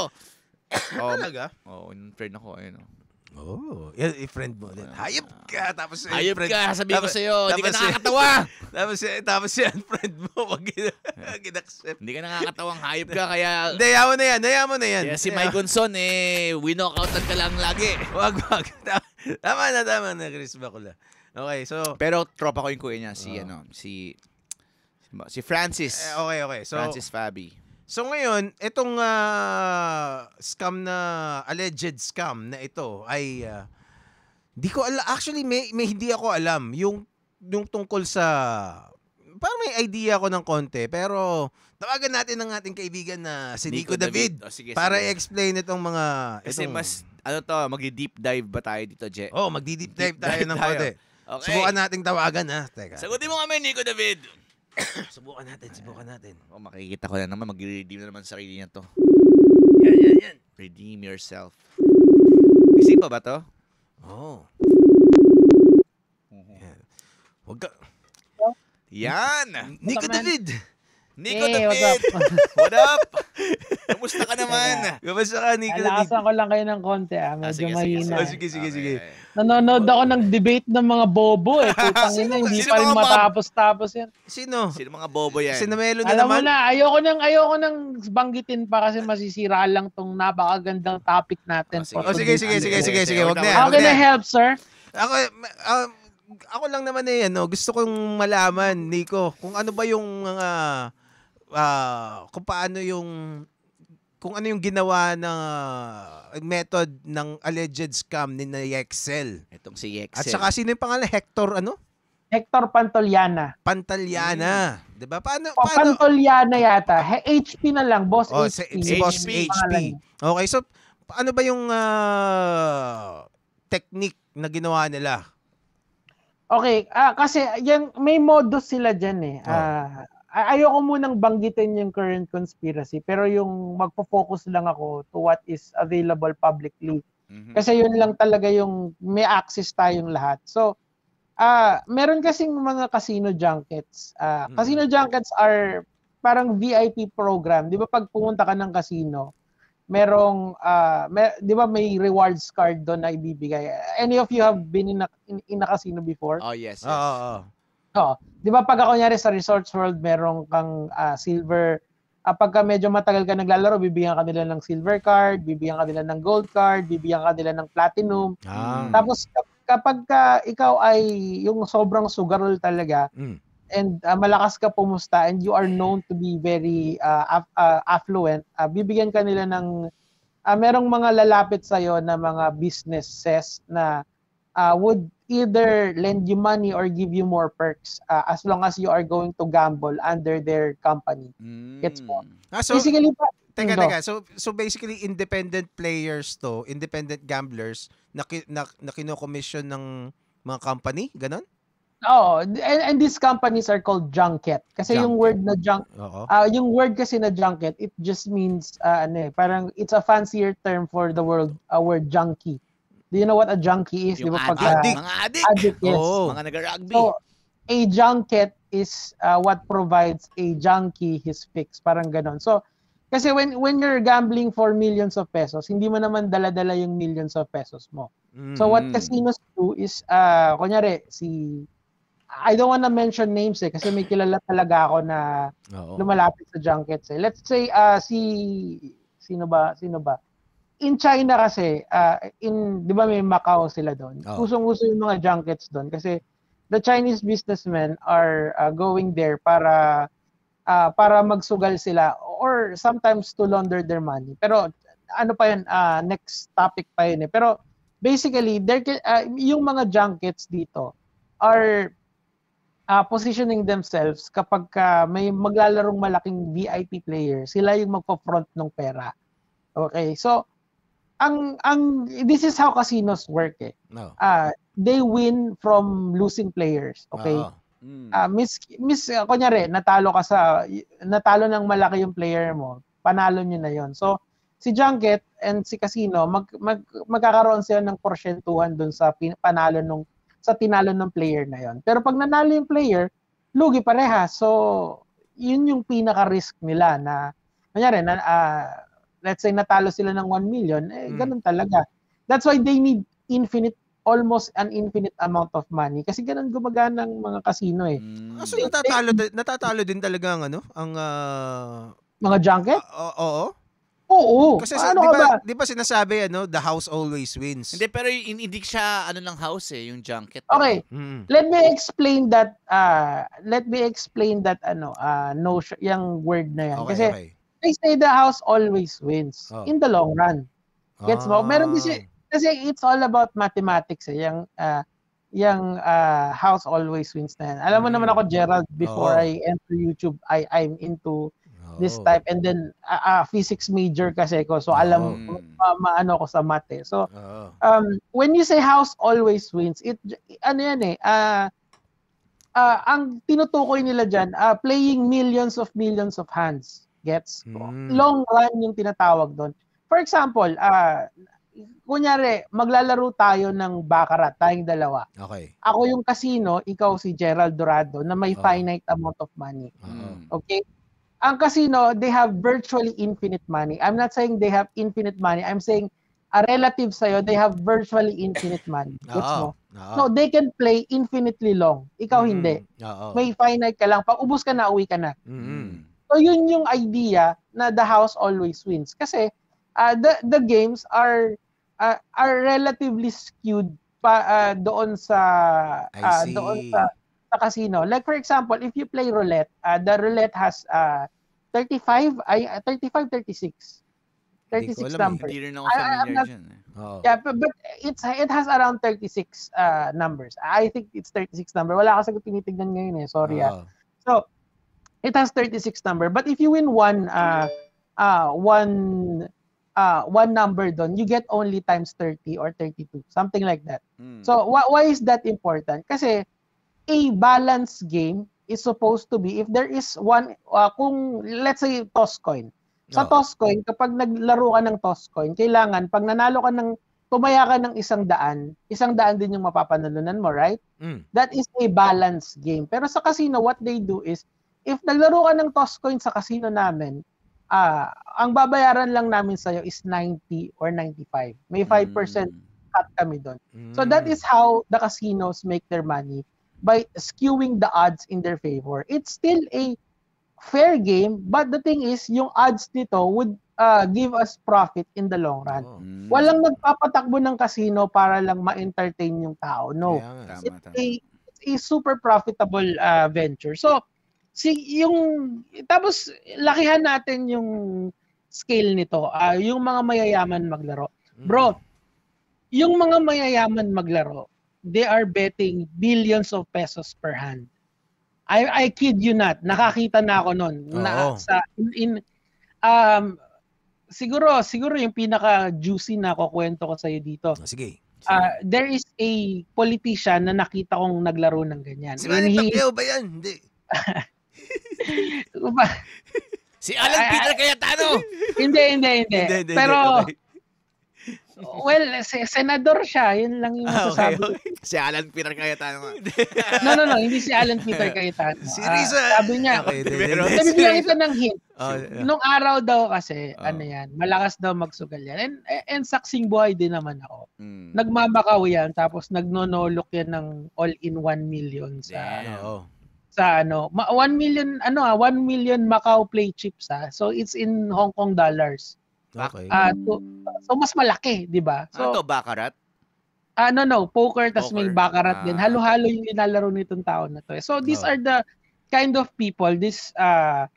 oh, Talaga? Oo, oh, friend ako. Ayun, oh. Oh, i-friend mo ulit. Hayop ka! Tapos Hayop friend, ka! Sabi ko sa'yo, hindi ka nakakatawa! tapos, tapos yan, friend mo, wag gina accept Hindi ka nakakatawang hayop ka, kaya... Hindi, hayaan mo na yan, hayaan mo na yan. Kaya si Mike Gonson, eh, out ka lang lagi. wag, wag. Tama na, tama na, Chris Bakula. Okay, so... Pero tropa ko yung kuya niya, si, oh. ano, si... Si Francis. Eh, okay, okay. So, Francis Fabi. So ngayon, itong uh, scam na alleged scam na ito ay uh, ko alam actually may, may hindi ako alam yung yung tungkol sa parang may idea ako ng konti pero tawagan natin ang ating kaibigan na si Nico, Nico David, David. Oh, sige, para sige. explain itong mga kasi itong, mas ano to magdi-deep dive ba tayo dito, Je? Oh, magdi-deep dive tayo ng konti. Okay. Subukan nating tawagan ha. Teka. Sagutin mo kami, Nico David. subukan natin, subukan natin. Oh, makikita ko na naman, mag-redeem na naman sarili niya to. Yan, yan, yan. Redeem yourself. Kasi pa ba to? Oh. Mm-hmm. Yan. Huwag ka... Yan! Nico David! Nico hey, Tapid! What up? what up? Kamusta ka naman? Kamusta ka, Nico Tapid? Alakasan ko lang kayo ng konti. Ah. ah Medyo ah, sige, mahina. Sige, oh, sige, sige. sige. Okay. Nanonood ako ng debate ng mga bobo eh. Putang ina, hindi pa rin matapos-tapos yan. Sino? Sino mga bobo yan? Sino Melo na Alam naman. Alam mo na, ayoko nang, ayoko nang banggitin pa kasi masisira lang tong napakagandang topic natin. Ah, oh, sige, sige, sige, sige, sige. Wag na. How can I help, sir? Ako, um, ako lang naman eh, ano, gusto kong malaman, Nico, kung ano ba yung mga uh, uh, kung paano yung kung ano yung ginawa na method ng alleged scam ni na Yexel. Itong si Yexel. At saka sino yung pangalan? Hector ano? Hector Pantoliana. Pantoliana. Hmm. 'Di ba? Paano, paano? Pantoliana yata. HP na lang, boss oh, HP. Si, si boss HP. Okay, so ano ba yung uh, technique na ginawa nila? Okay, ah, kasi yung may modus sila diyan eh. Oh. Ah, ayoko munang banggitin yung current conspiracy, pero yung magpo-focus lang ako to what is available publicly. Mm-hmm. Kasi yun lang talaga yung may access tayong lahat. So, uh, meron kasing mga casino junkets. Uh, mm-hmm. Casino junkets are parang VIP program. Di ba pag pumunta ka ng casino, merong, uh, ah, mer- di ba may rewards card doon na ibibigay. Any of you have been in a, in, in a casino before? Oh, yes. yes. Oh, oh, oh. Oo. Di ba pag ako nyari sa Resorts World, merong kang uh, silver, uh, pagka medyo matagal ka naglalaro, bibigyan ka nila ng silver card, bibigyan ka nila ng gold card, bibigyan ka nila ng platinum. Ah. Tapos kapag ka, ikaw ay yung sobrang sugarol talaga, mm. and uh, malakas ka pumusta, and you are known to be very uh, af- uh, affluent, uh, bibigyan ka nila ng, uh, merong mga lalapit sa'yo na mga businesses na uh, would either lend you money or give you more perks uh, as long as you are going to gamble under their company. Mm. Gets mo? Ah, so, basically, teka, no. teka. So, so basically, independent players to, independent gamblers na, na, na kino-commission ng mga company? ganun? Oh, And, and these companies are called junket. Kasi junket. yung word na junk, uh, yung word kasi na junket, it just means, uh, ano eh, parang it's a fancier term for the world, uh, word junkie. Do you know what a junkie is? Yung di addict. Pagka, Mga addict. addict yes. Oh, mga nagra-rugby. So, a junket is uh, what provides a junkie his fix. Parang ganon. So, kasi when when you're gambling for millions of pesos, hindi mo naman dala-dala yung millions of pesos mo. Mm-hmm. So what mm-hmm. casinos do is uh kunyari si I don't want to mention names eh kasi may kilala talaga ako na Oo. lumalapit sa junkets eh. Let's say uh si sino ba sino ba? in China kasi, uh, in, di ba may Macau sila doon? Oh. Usong-uso yung mga junkets doon kasi the Chinese businessmen are uh, going there para uh, para magsugal sila or sometimes to launder their money. Pero ano pa yun, uh, next topic pa yun eh. Pero basically, there, uh, yung mga junkets dito are uh, positioning themselves kapag uh, may maglalarong malaking VIP player, sila yung magpo-front ng pera. Okay, so ang ang this is how casinos work eh. No. Uh, they win from losing players, okay? Hmm. Ah, Mm. Uh, miss miss uh, kunyari natalo ka sa natalo ng malaki yung player mo, panalo niyo na yon. So si Junket and si Casino mag, mag magkakaroon sila ng porsyentuhan doon sa pin, panalo nung sa tinalo ng player na yon. Pero pag nanalo yung player, lugi pareha. So yun yung pinaka risk nila na kunyari na uh, let's say natalo sila ng 1 million, eh, hmm. ganun talaga. That's why they need infinite almost an infinite amount of money kasi ganun gumagana ng mga casino eh. Mm. So natatalo they, natatalo din talaga ang ano, ang uh, mga junket? Uh, oo. Oo. Kasi sa, ano di ba, ba? di ba sinasabi ano, the house always wins. Hindi pero hindi siya ano lang house eh, yung junket. Okay. Mm. Let me explain that uh let me explain that ano uh notion, yung word na yan okay, kasi okay I say the house always wins oh. in the long run. Gets ah. mo? Meron kasi, ah. kasi it's all about mathematics eh, yung, uh, ah, yung uh, ah, house always wins na yan. Alam mo hmm. naman ako, Gerald, before oh. I enter YouTube, I, I'm into this type. And then, uh, uh, physics major kasi ko. So, alam mo, mm. ma- maano ko sa math eh. So, um, when you say house always wins, it, ano yan eh, uh, uh, ang tinutukoy nila diyan uh, playing millions of millions of hands. Gets Mm. Long run yung tinatawag doon. For example, uh, kunyari, maglalaro tayo ng baccarat, tayong dalawa. Okay. Ako yung casino, ikaw si Gerald Dorado na may oh. finite amount of money. uh Okay? Ang casino, they have virtually infinite money. I'm not saying they have infinite money. I'm saying a relative sa'yo, they have virtually infinite money. Gets mo? uh So, they can play infinitely long. Ikaw mm-hmm. hindi. Uh-huh. May finite ka lang. Pag ubus ka na, uwi ka na. Mm-hmm. So yun yung idea na the house always wins kasi uh, the the games are uh, are relatively skewed pa uh, doon sa uh, doon sa, sa casino. Like for example, if you play roulette, uh, the roulette has uh, 35 ay uh, 35 36 36 number. Hindi rin ako familiar dyan. Oh. Yeah, but, but it's it has around 36 uh, numbers. I think it's 36 number. Wala kasi ko tinitignan ngayon eh. Sorry oh. ah. So, it has 36 number. But if you win one, uh, uh, one, uh, one number don, you get only times 30 or 32, something like that. Mm. So wh- why is that important? Kasi a balanced game is supposed to be if there is one, uh, kung let's say toss coin. Sa oh. toss coin, kapag naglaro ka ng toss coin, kailangan pag nanalo ka ng tumaya ka ng isang daan, isang daan din yung mapapanalunan mo, right? Mm. That is a balanced game. Pero sa casino, what they do is, if naglaro ka ng toss coin sa casino namin, ah, ang babayaran lang namin sa iyo is 90 or 95. May 5% mm. cut kami doon. Mm. So that hmm. is how the casinos make their money by skewing the odds in their favor. It's still a fair game, but the thing is, yung odds nito would uh, give us profit in the long run. Oh. Hmm. Walang nagpapatakbo ng casino para lang ma-entertain yung tao. No. Yeah, tama, it's, tama. A, it's a super profitable uh, venture. So, si yung tapos lakihan natin yung scale nito. Uh, yung mga mayayaman maglaro. Mm. Bro, yung mga mayayaman maglaro, they are betting billions of pesos per hand. I I kid you not. Nakakita na ako noon na sa in, in um siguro siguro yung pinaka juicy na ko kwento ko sa iyo dito. Ah, sige. Uh, there is a politician na nakita kong naglaro ng ganyan. Si Manny Pacquiao ba yan? Hindi. si Alan Peter Cayetano! hindi, hindi, hindi, hindi. Pero, well, si senador siya. Yun lang yung masasabi. Ah, okay, okay. Si Alan Peter Cayetano. no, no, no. Hindi si Alan Peter ah. Cayetano. Si ah, Risa. Uh, sabi niya, okay, sabi niya ito ng hint. Oh, Nung araw daw kasi, oh. ano yan, malakas daw magsugal yan. And, and saksing buhay din naman ako. Mm. Nagmamakaw yan, tapos nagnonolok yan ng all-in-one million sa... Yeah. Oh ano, sa ano, 1 million ano ah, 1 million Macau play chips ah. So it's in Hong Kong dollars. Okay. Uh, ah, to, so mas malaki, 'di ba? So ano to baccarat? Ah uh, no no, poker tas poker. may baccarat ah. din. Halo-halo yung nilalaro nitong taon na to. Eh. So these oh. are the kind of people this uh,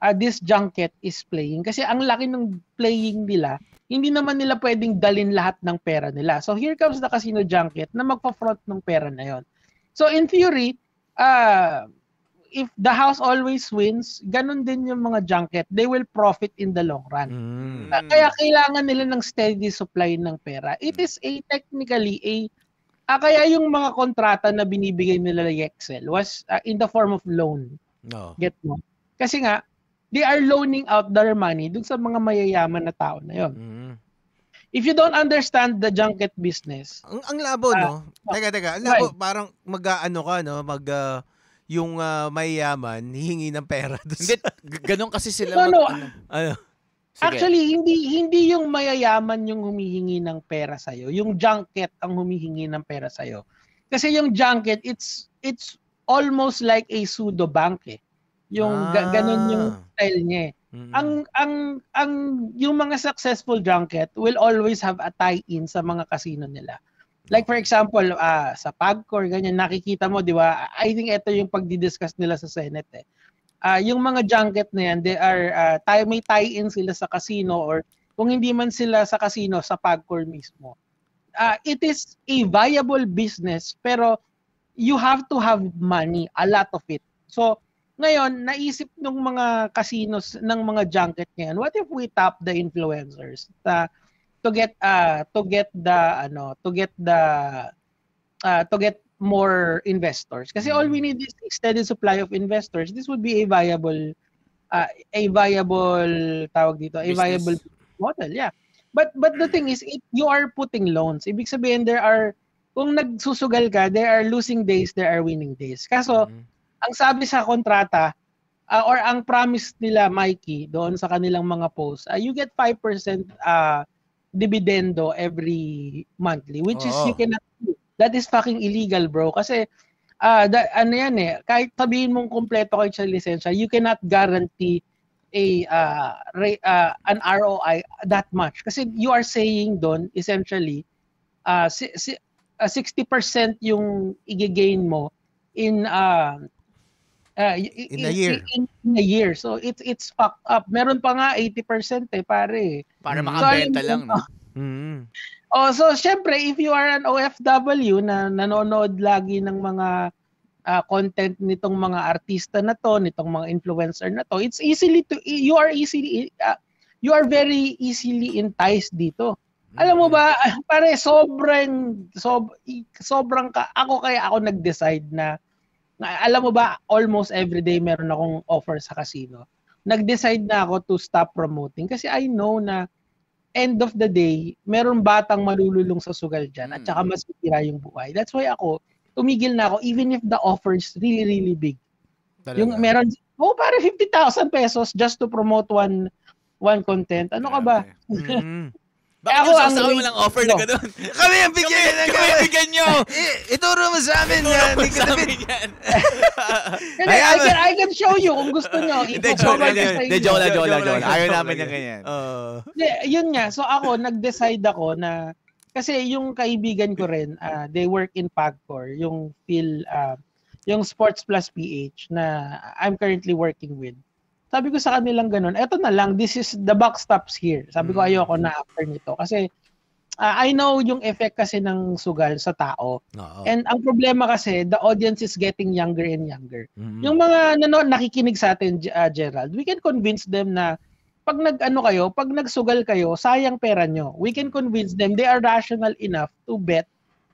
uh this junket is playing kasi ang laki ng playing nila hindi naman nila pwedeng dalin lahat ng pera nila. So here comes the casino junket na magpa-front ng pera na yon. So in theory, uh, if the house always wins, ganun din yung mga junket. They will profit in the long run. Mm. Ah, kaya kailangan nila ng steady supply ng pera. It is a technically a Ah, kaya yung mga kontrata na binibigay nila ng Excel was uh, in the form of loan. No. Oh. Get mo? Kasi nga, they are loaning out their money dun sa mga mayayaman na tao na yon. Mm. If you don't understand the junket business. Ang, ang labo, uh, no? Ah, teka, teka. Ang labo, right. parang mag-ano ka, no? Mag, uh, yung uh, ah, mayayaman hihingi ng pera. Hindi, ganun kasi sila. Ano, mag- ah, ano, ano? Actually, hindi hindi yung mayayaman yung humihingi ng pera sa iyo. Yung junket ang humihingi ng pera sa iyo. Kasi yung junket, it's it's almost like a pseudo bank eh. Yung ah. ganun yung style niya. Mm-hmm. Ang ang ang yung mga successful junket will always have a tie-in sa mga casino nila. Like for example, uh, sa PAGCOR, ganyan, nakikita mo, di ba? I think ito yung pagdi-discuss nila sa Senate eh. Uh, yung mga junket na yan, they are, uh, ah, tie, may tie-in sila sa casino or kung hindi man sila sa casino, sa PAGCOR mismo. Uh, it is a viable business pero you have to have money, a lot of it. So, ngayon, naisip ng mga casinos, ng mga junket ngayon, what if we tap the influencers? Uh, to get uh to get the ano to get the uh, to get more investors kasi all we hmm. need is steady supply of investors this would be a viable uh, a viable tawag dito a viable model yeah but but the thing is if you are putting loans ibig sabihin there are kung nagsusugal ka there are losing days there are winning days kaso mm ang sabi sa kontrata uh, or ang promise nila Mikey doon sa kanilang mga posts uh, you get 5% uh, dividendo every monthly which Oo. is oh. you cannot do. That is fucking illegal, bro. Kasi ah uh, da, ano yan eh, kahit sabihin mong kumpleto kayo sa lisensya, you cannot guarantee a uh, re, uh, an ROI that much kasi you are saying doon essentially uh, si, si, uh 60% yung i-gain mo in uh, Uh, ah, in, in a year. In, in a year. So it's it's fucked up. Meron pa nga 80% eh pare. Para mm. makabenta so, lang no. mm Oh, so syempre if you are an OFW na nanonood lagi ng mga uh, content nitong mga artista na to, nitong mga influencer na to, it's easily to you are easily uh, you are very easily enticed dito. Alam mo mm. ba, pare sobrang sob, sobrang ka, ako kaya ako nag-decide na alam mo ba, almost every day meron akong offer sa casino. Nag-decide na ako to stop promoting kasi I know na end of the day, meron batang malululong sa sugal dyan at hmm. saka masitira yung buhay. That's why ako, tumigil na ako even if the offer is really, really big. Talaga. Yung meron, oh, pare 50,000 pesos just to promote one one content. Ano ka ba? Mm-hmm. Bakit ako ang sa walang offer no. na gano'n? Kami ang bigyan! Kami, kami ang bigyan nyo! ituro mo sa amin Ituro yan. Ituro mo sa amin yan. I, can, I can show you kung gusto nyo. Hindi, joke lang. Hindi, joke lang, joke lang, Ayaw namin yung ganyan. Uh. Yun nga, so ako, nag-decide ako na kasi yung kaibigan ko rin, uh, they work in PAGCOR, yung Phil, uh, ah, yung Sports Plus PH na I'm currently working with. Sabi ko sa kanilang ganun, eto na lang, this is, the buck stops here. Sabi ko, hmm. ayoko na after nito. Kasi, uh, I know yung effect kasi ng sugal sa tao. Oo. And ang problema kasi, the audience is getting younger and younger. Mm-hmm. Yung mga nano, nakikinig sa atin, uh, Gerald, we can convince them na pag nag-ano kayo, pag nagsugal kayo, sayang pera nyo. We can convince them they are rational enough to bet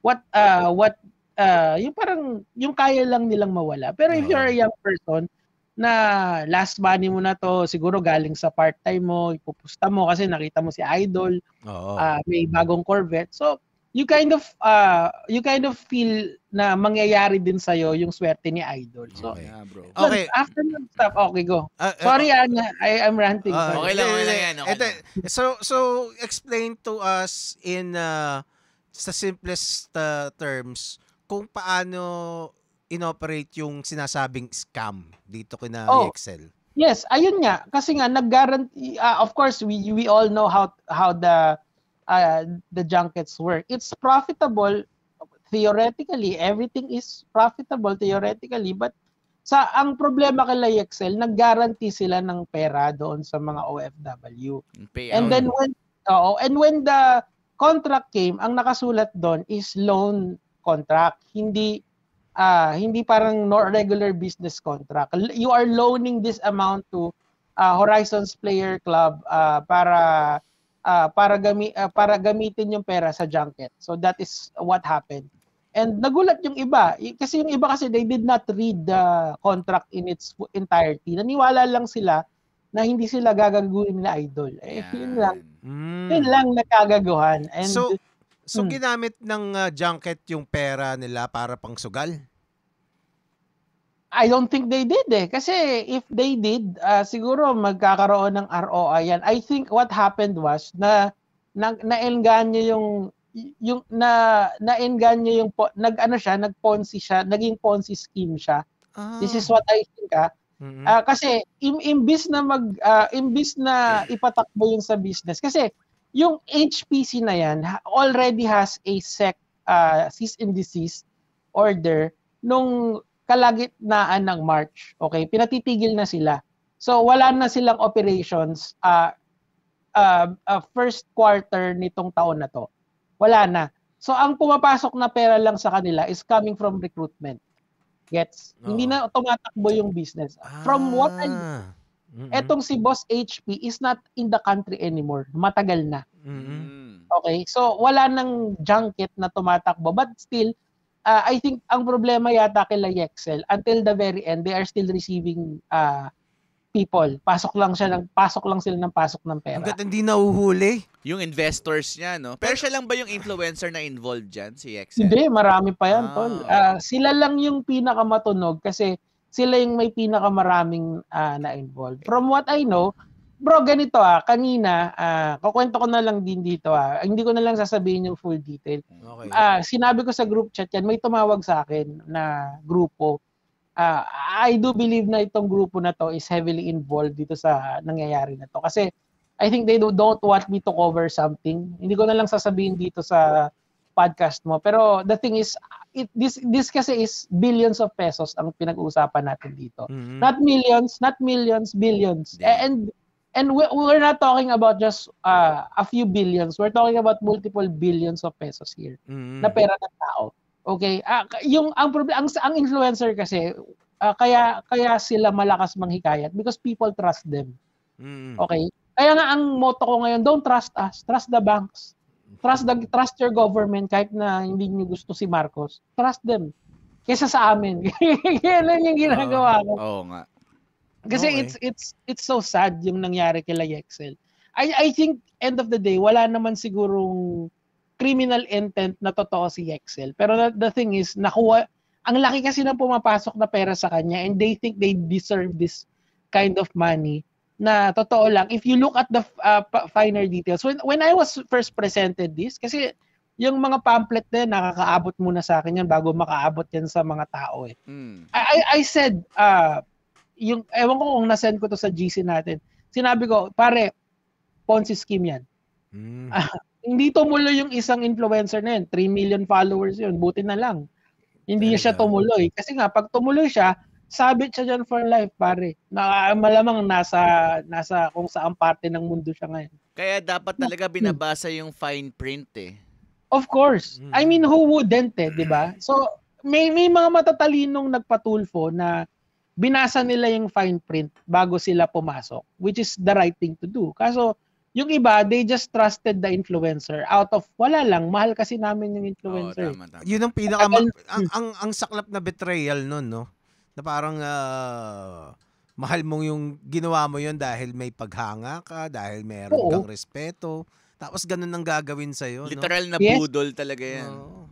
what uh what uh yung parang yung kaya lang nilang mawala. Pero if you are a young person, na last money mo na to, siguro galing sa part-time mo, ipupusta mo kasi nakita mo si Idol, oh. uh, may bagong Corvette. So, you kind of uh, you kind of feel na mangyayari din sa iyo yung swerte ni idol. So, okay, yeah, bro. Okay. after nung stop, okay go. Uh, Sorry uh, Anna, I am ranting. Uh, okay lang, okay lang yan. Ito, eh, so so explain to us in uh, sa simplest uh, terms kung paano inoperate yung sinasabing scam dito kina oh, Excel? Yes, ayun nga kasi nga nag-guarantee uh, ah, of course we we all know how how the uh, the junkets work. It's profitable theoretically, everything is profitable theoretically but sa ang problema kay Excel, nag-guarantee sila ng pera doon sa mga OFW. Payout. And then when oh, and when the contract came, ang nakasulat doon is loan contract, hindi uh, hindi parang nor regular business contract. You are loaning this amount to uh, Horizons Player Club uh, para uh, para gami uh, para gamitin yung pera sa junket. So that is what happened. And nagulat yung iba kasi yung iba kasi they did not read the contract in its entirety. Naniwala lang sila na hindi sila gagaguhin na idol. Eh, yun lang. Mm. Yun lang nakagaguhan. And so, So Hmm. ginamit ng, ah, junket yung pera nila para pangsugal? I don't think they did eh. Kasi if they did, ah, siguro magkakaroon ng ROI yan. I think what happened was na na naengganyo yung yung na niya yung po- nag ano siya, nag Ponzi siya, naging Ponzi scheme siya. Ah. This is what I think ah. Mm-mm. Ah, kasi im- imbis na mag ah, imbis na ipatakbo yung sa business kasi yung HPC na yan already has a SEC uh, cease and desist order nung kalagitnaan ng March. Okay, pinatitigil na sila. So wala na silang operations uh, uh, uh, first quarter nitong taon na to. Wala na. So ang pumapasok na pera lang sa kanila is coming from recruitment. Gets? No. Hindi na tumatakbo yung business. Ah. From what I Mm-hmm. Etong si Boss HP is not in the country anymore. Matagal na. Mm-hmm. Okay? So, wala nang junket na tumatakbo. But still, uh, I think ang problema yata kila Yexel, until the very end, they are still receiving uh, people. Pasok lang siya ng pasok lang sila ng pasok ng pera. Hangga't hindi nauhuli yung investors niya, no? Pero siya lang ba yung influencer na involved diyan si Excel? Hindi, marami pa yan, ah. tol. Uh, ah, sila lang yung pinakamatunog kasi sila yung may pinakamaraming uh, na-involve. From what I know, bro, ganito ah, kanina, uh, kukwento ko na lang din dito ah, hindi ko na lang sasabihin yung full detail. Okay. Uh, sinabi ko sa group chat yan, may tumawag sa akin na grupo. Uh, I do believe na itong grupo na to is heavily involved dito sa nangyayari na to. Kasi I think they do, don't want me to cover something. Hindi ko na lang sasabihin dito sa podcast mo. Pero the thing is, it, this this kasi is billions of pesos ang pinag-uusapan natin dito. Mm-hmm. Not millions, not millions, billions. And And we, we're not talking about just uh, a few billions. We're talking about multiple billions of pesos here mm-hmm. na pera ng tao. Okay? Uh, yung ang problem ang, ang influencer kasi uh, kaya kaya sila malakas manghikayat because people trust them. Mm-hmm. Okay? Kaya nga ang motto ko ngayon, don't trust us, trust the banks. Trust the trust your government kahit na hindi niyo gusto si Marcos. Trust them. Kesa sa amin. Yan lang yung ginagawa ko. Oo, nga. Kasi okay. it's it's it's so sad yung nangyari kay Yexel. I I think end of the day wala naman sigurong criminal intent na totoo si Yexel. Pero the, the thing is nakuha ang laki kasi ng pumapasok na pera sa kanya and they think they deserve this kind of money na totoo lang, if you look at the uh, finer details, when, when I was first presented this, kasi yung mga pamphlet din nakakaabot muna sa akin yan bago makaabot yan sa mga tao eh. Mm. I, I said, uh, yung, ewan ko kung nasend ko to sa GC natin, sinabi ko, pare, Ponzi scheme yan. Mm. hindi tumuloy yung isang influencer na yun. 3 million followers yun. Buti na lang. Hindi Ay, siya tumuloy. Kasi nga, pag tumuloy siya, sabit siya dyan for life, pare. Na, malamang nasa, nasa kung saan parte ng mundo siya ngayon. Kaya dapat talaga binabasa yung fine print eh. Of course. Hmm. I mean, who wouldn't eh, di ba? So, may, may mga matatalinong nagpatulfo na binasa nila yung fine print bago sila pumasok, which is the right thing to do. Kaso, yung iba, they just trusted the influencer out of wala lang, mahal kasi namin yung influencer. Oh, tama, tama. Yun ang pinaka ang, ang ang saklap na betrayal noon, no? Na parang uh, mahal mong yung ginawa mo yun dahil may paghanga ka, dahil meron Oo. kang respeto. Tapos ganun ang gagawin sa'yo. Literal no? na yes. budol talaga yan. Oh,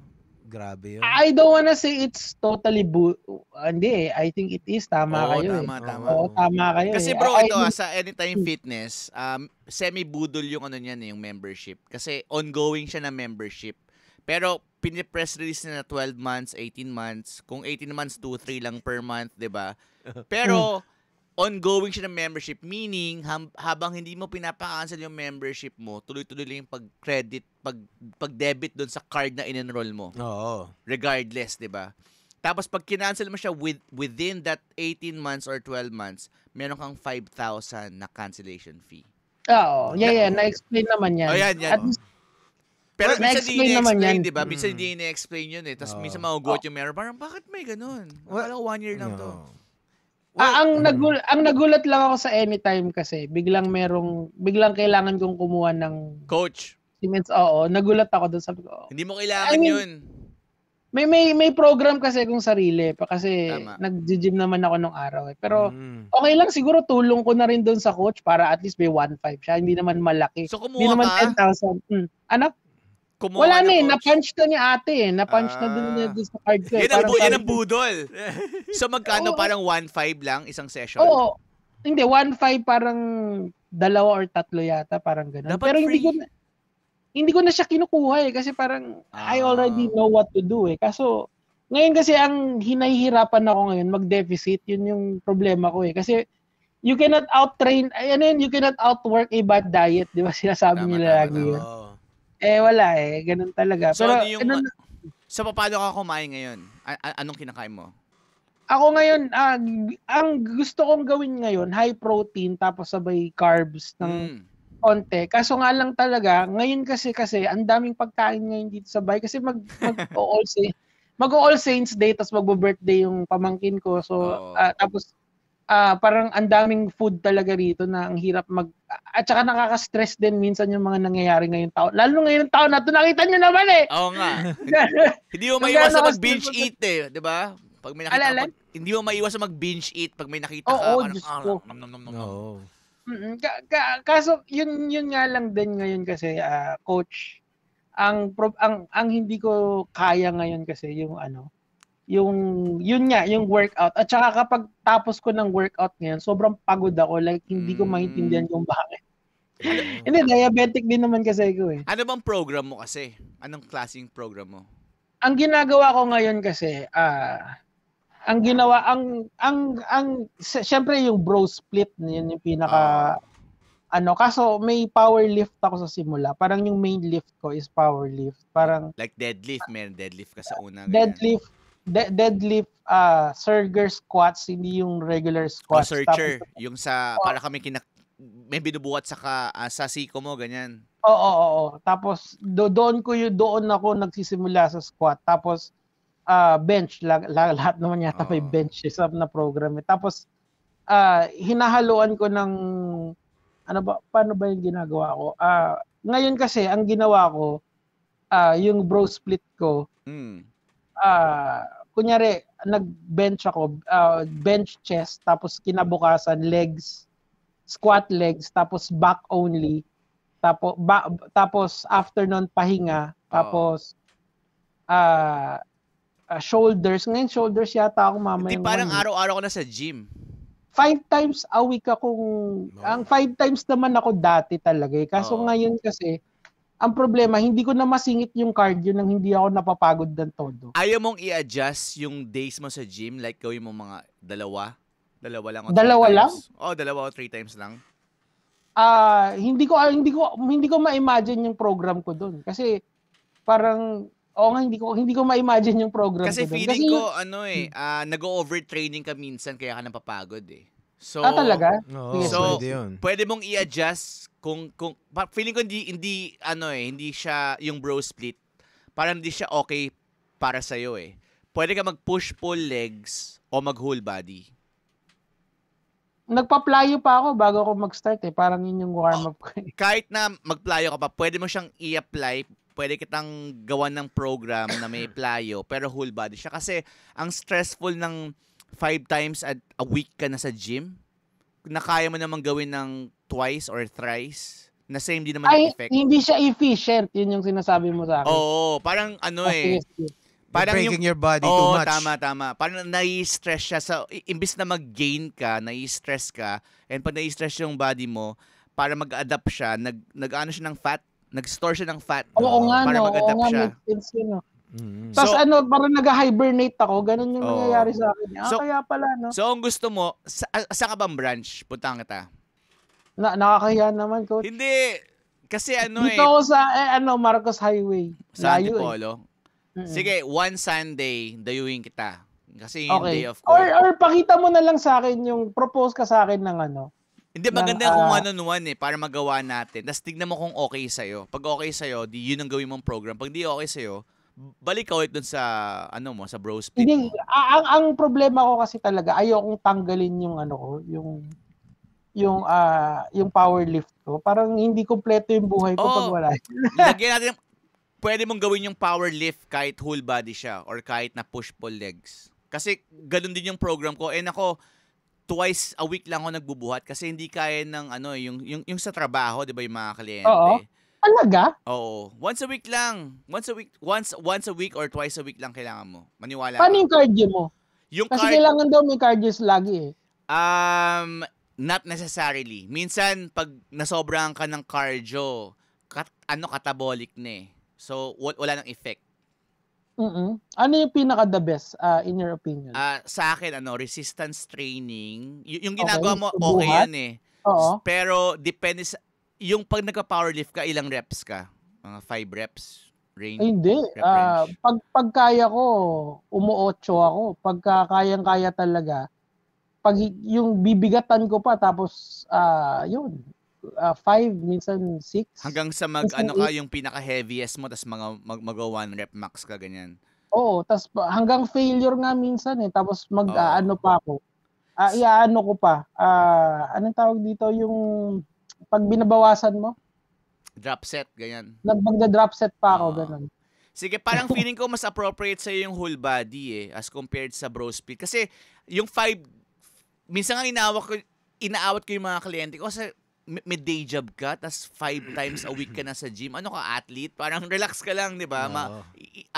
grabe yun. I don't wanna say it's totally bu... Hindi eh. I think it is. Tama Oo, kayo tama, eh. Tama, Oo, tama kayo Kasi eh. bro, eh. ito I... Ah, sa Anytime hmm. Fitness, um, semi-budol yung ano niyan, eh, yung membership. Kasi ongoing siya na membership. Pero pinipress release na 12 months, 18 months. Kung 18 months, 2, 3 lang per month, di ba? Pero, hmm. ongoing siya ng membership. Meaning, habang hindi mo pinapa-cancel yung membership mo, tuloy-tuloy lang yung pag-credit, pag, pag-debit doon sa card na in-enroll mo. Oo. Regardless, di ba? Tapos, pag kinancel mo siya with, within that 18 months or 12 months, meron kang 5,000 na cancellation fee. Oo. Oh, yeah, yeah. Na-explain naman yan. Oh, yan, yan. At least, pero well, minsan hindi na-explain, di ba? Minsan hindi mm. na-explain yun eh. Tapos oh. minsan magugot oh. yung meron. Parang, bakit may ganun? Wala well, one year lang no. to. Ah, well, ah, ang um, nagul ang nagulat lang ako sa anytime kasi biglang merong biglang kailangan kong kumuha ng coach. Siemens, oo, nagulat ako doon sa Oh. Hindi mo kailangan I mean, 'yun. May may may program kasi kung sarili pa kasi nag-gym naman ako nung araw eh. Pero mm. okay lang siguro tulong ko na rin doon sa coach para at least may 1.5 siya. Hindi naman malaki. So Hindi naman 10,000. Mm. Anak? kumuha Wala na eh, na-punch to ni ate eh. Na-punch ah. na dun niya dun sa card ko. Eh, yan, ang, bu- yan ang budol. so magkano oh, parang 1.5 lang isang session? Oo. Oh, hindi, 1.5 parang dalawa or tatlo yata, parang ganun. Dapat Pero free. hindi ko na, hindi ko na siya kinukuha eh kasi parang ah. I already know what to do eh. Kaso ngayon kasi ang hinahihirapan ako ngayon mag-deficit, yun yung problema ko eh. Kasi you cannot out-train, ano yun, you cannot outwork a bad diet, di ba? Sinasabi tama, nila tama, lagi tama. yun. Oh. Eh, wala eh. Ganun talaga. So, Pero, ano yung, ano, so, paano ka kumain ngayon? A- anong kinakain mo? Ako ngayon, uh, ang gusto kong gawin ngayon, high protein, tapos sabay carbs ng mm. konti. Kaso nga lang talaga, ngayon kasi, kasi, ang daming pagkain ngayon dito sa bahay. Kasi mag, mag-all say, mag-all Saints Day tapos magbo-birthday yung pamangkin ko. So oh. uh, tapos uh, parang ang daming food talaga rito na ang hirap mag at saka nakaka-stress din minsan yung mga nangyayari ngayon taon. Lalo ngayong taon na to nakita niyo naman eh. Oo nga. hindi mo maiwas na mag-binge eat eh, 'di ba? Pag may nakita ka, hindi mo maiwas na mag-binge eat pag may nakita oh, ka. Oh, ano, ah, nom, nom, nom, nom, no. Ka- ka- kaso yun yun nga lang din ngayon kasi uh, coach ang ang ang hindi ko kaya ngayon kasi yung ano yung yun nga yung workout at saka kapag tapos ko ng workout ngayon sobrang pagod ako like hindi ko mm. maintindihan kung bakit hindi diabetic din naman kasi ako eh ano bang program mo kasi anong klaseng program mo ang ginagawa ko ngayon kasi ah uh, ang ginawa ang ang ang syempre yung bro split yun yung pinaka uh, ano kaso may power lift ako sa simula parang yung main lift ko is power lift parang like deadlift may deadlift ka sa una ganyan. deadlift de- deadlift, uh, ah, surger squats, hindi yung regular oh, squats. Oh, searcher. Tapos, yung sa, oh. para kami kinak may binubuhat sa ka, uh, sa siko mo ganyan. Oo, oo, oo. Tapos do, doon ko yung doon ako nagsisimula sa squat. Tapos uh, bench la, la, lahat naman yata oh. may bench eh, sa na program. Eh. Tapos uh, hinahaluan ko ng ano ba paano ba yung ginagawa ko? Uh, ngayon kasi ang ginawa ko uh, yung bro split ko. Mm. Uh, kunyari, nag-bench ako, uh, bench chest, tapos kinabukasan, legs, squat legs, tapos back only, tapos, ba, tapos after nun, pahinga, tapos, uh, uh, shoulders. Ngayon, shoulders yata ako mamaya. Hindi, parang araw-araw ko na sa gym. Five times a week akong, no. ang five times naman ako dati talaga eh. Kaso oh. ngayon kasi, ang problema, hindi ko na masingit yung cardio nang hindi ako napapagod ng todo. Ayaw mong i-adjust yung days mo sa gym? Like gawin mo mga dalawa? Dalawa lang o Dalawa lang? Oo, oh, dalawa o three times lang. Ah, uh, hindi ko ah, hindi ko hindi ko ma-imagine yung program ko doon kasi parang Oo nga, hindi ko hindi ko ma-imagine yung program Kasi ko. Doon. Feeling Kasi feeling ko ano eh, uh, hmm. ah, nag-overtraining ka minsan kaya ka napapagod eh. So Ah, talaga? No, so, pwede, yun. pwede mong i-adjust kung kung feeling ko hindi hindi ano eh, hindi siya yung bro split. Parang hindi siya okay para sa iyo eh. Pwede ka mag-push pull legs o mag whole body. Nagpa-plyo pa ako bago ako mag-start eh. Parang yun yung warm up ko. Eh. Kahit na mag-plyo ka pa, pwede mo siyang i-apply. Pwede kitang gawan ng program na may plyo pero whole body siya. Kasi ang stressful ng five times at a week ka na sa gym, na kaya mo namang gawin ng twice or thrice na same din naman Ay, effect. hindi siya efficient. Yun yung sinasabi mo sa akin. Oo, parang ano ah, eh. Parang breaking yung, your body oh, too much. tama, tama. Parang nai-stress siya. sa imbis na mag-gain ka, nai-stress ka, and pag nai-stress yung body mo, para mag-adapt siya, nag, nag-ano siya ng fat, nag-store siya ng fat. Oo, oo nga, para no, mag-adapt oo, siya. Nga, Mm-hmm. Tapos so, ano, parang nag-hibernate ako. Ganun yung oh. nangyayari sa akin. Ah, so, kaya pala, no? So, ang gusto mo, sa, ah, saan ka bang branch? Punta kita. Na nakakahiya naman, coach. Hindi. Kasi ano Dito eh. Dito sa eh, ano, Marcos Highway. Sa Layo, eh. Antipolo. Eh. Sige, one Sunday, dayuhin kita. Kasi yung okay. day of court. Or, or pakita mo na lang sa akin yung propose ka sa akin ng ano. Hindi, maganda ng, uh, ah, kung ano on eh, para magawa natin. Tapos tignan mo kung okay sa'yo. Pag okay sa'yo, di yun ang gawin mong program. Pag di okay sa'yo, balik ka ulit dun sa, ano mo, sa bro split. Hindi, ang, ang problema ko kasi talaga, ayokong tanggalin yung ano ko, yung yung uh, yung power lift ko. Parang hindi kumpleto yung buhay ko oh, pag wala. lagyan natin pwede mong gawin yung power lift kahit whole body siya or kahit na push pull legs. Kasi ganun din yung program ko. And ako twice a week lang ako nagbubuhat kasi hindi kaya ng ano yung yung, yung sa trabaho, 'di ba, yung mga kliyente. Oo. Talaga? Oo. Once a week lang. Once a week, once once a week or twice a week lang kailangan mo. Maniwala. Paano yung cardio mo? Yung Kasi card... kailangan daw may cardios lagi eh. Um, Not necessarily. Minsan, pag nasobrahan ka ng cardio, kat, ano, catabolic na eh. So, wala ng effect. Mm-mm. Ano yung pinaka the best uh, in your opinion? Uh, sa akin ano, resistance training. Y- yung ginagawa okay. mo okay Buhat? yan eh. Oo. Pero depende sa yung pag nagka-powerlift ka ilang reps ka? Mga 5 reps range. hindi. Rep uh, pag pag kaya ko, umuotso ako. Pagka kayang-kaya talaga, pag yung bibigatan ko pa tapos uh, yun uh, five, minsan six. Hanggang sa mag, ano ka, yung pinaka-heaviest mo, tapos mga, mag, mag one rep max ka, ganyan. Oo, tapos hanggang failure nga minsan eh, tapos mag, oh. uh, ano pa ako. Uh, iaano ko pa. Uh, anong tawag dito, yung pag binabawasan mo? Drop set, ganyan. Nagmagda-drop set pa ako, oh. ganun. Sige, parang feeling ko mas appropriate sa yung whole body eh as compared sa bro split. Kasi yung 5 minsan nga inaawat ko, inaawat ko yung mga kliyente ko kasi may day job ka, tas five times a week ka na sa gym, ano ka, athlete? Parang relax ka lang, di ba? Ma,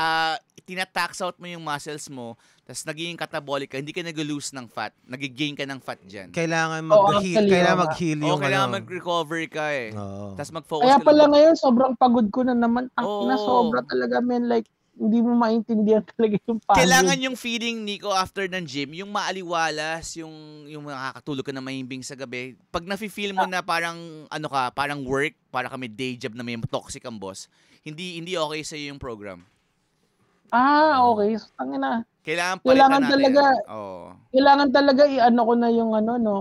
uh, tinatax out mo yung muscles mo, tas naging catabolic ka, hindi ka nag-lose ng fat, nag-gain ka ng fat dyan. Kailangan mag oh, kailangan mag heal yung oh, kailangan ano. mag-recover ka eh. Oh. Tas mag-focus Kaya pala ka ngayon, sobrang pagod ko na naman. Ang oh. na sobra talaga, man. Like, hindi mo maintindihan talaga yung pagod. Kailangan yung feeling, Nico, after ng gym, yung maaliwalas, yung, yung nakakatulog ka na mahimbing sa gabi. Pag nafe-feel mo ah. na parang, ano ka, parang work, para kami day job na may toxic ang boss, hindi hindi okay sa yung program. Ah, okay. So, tangin na. Kailangan palitan kailangan natin. talaga oh. Kailangan talaga i-ano ko na yung ano no.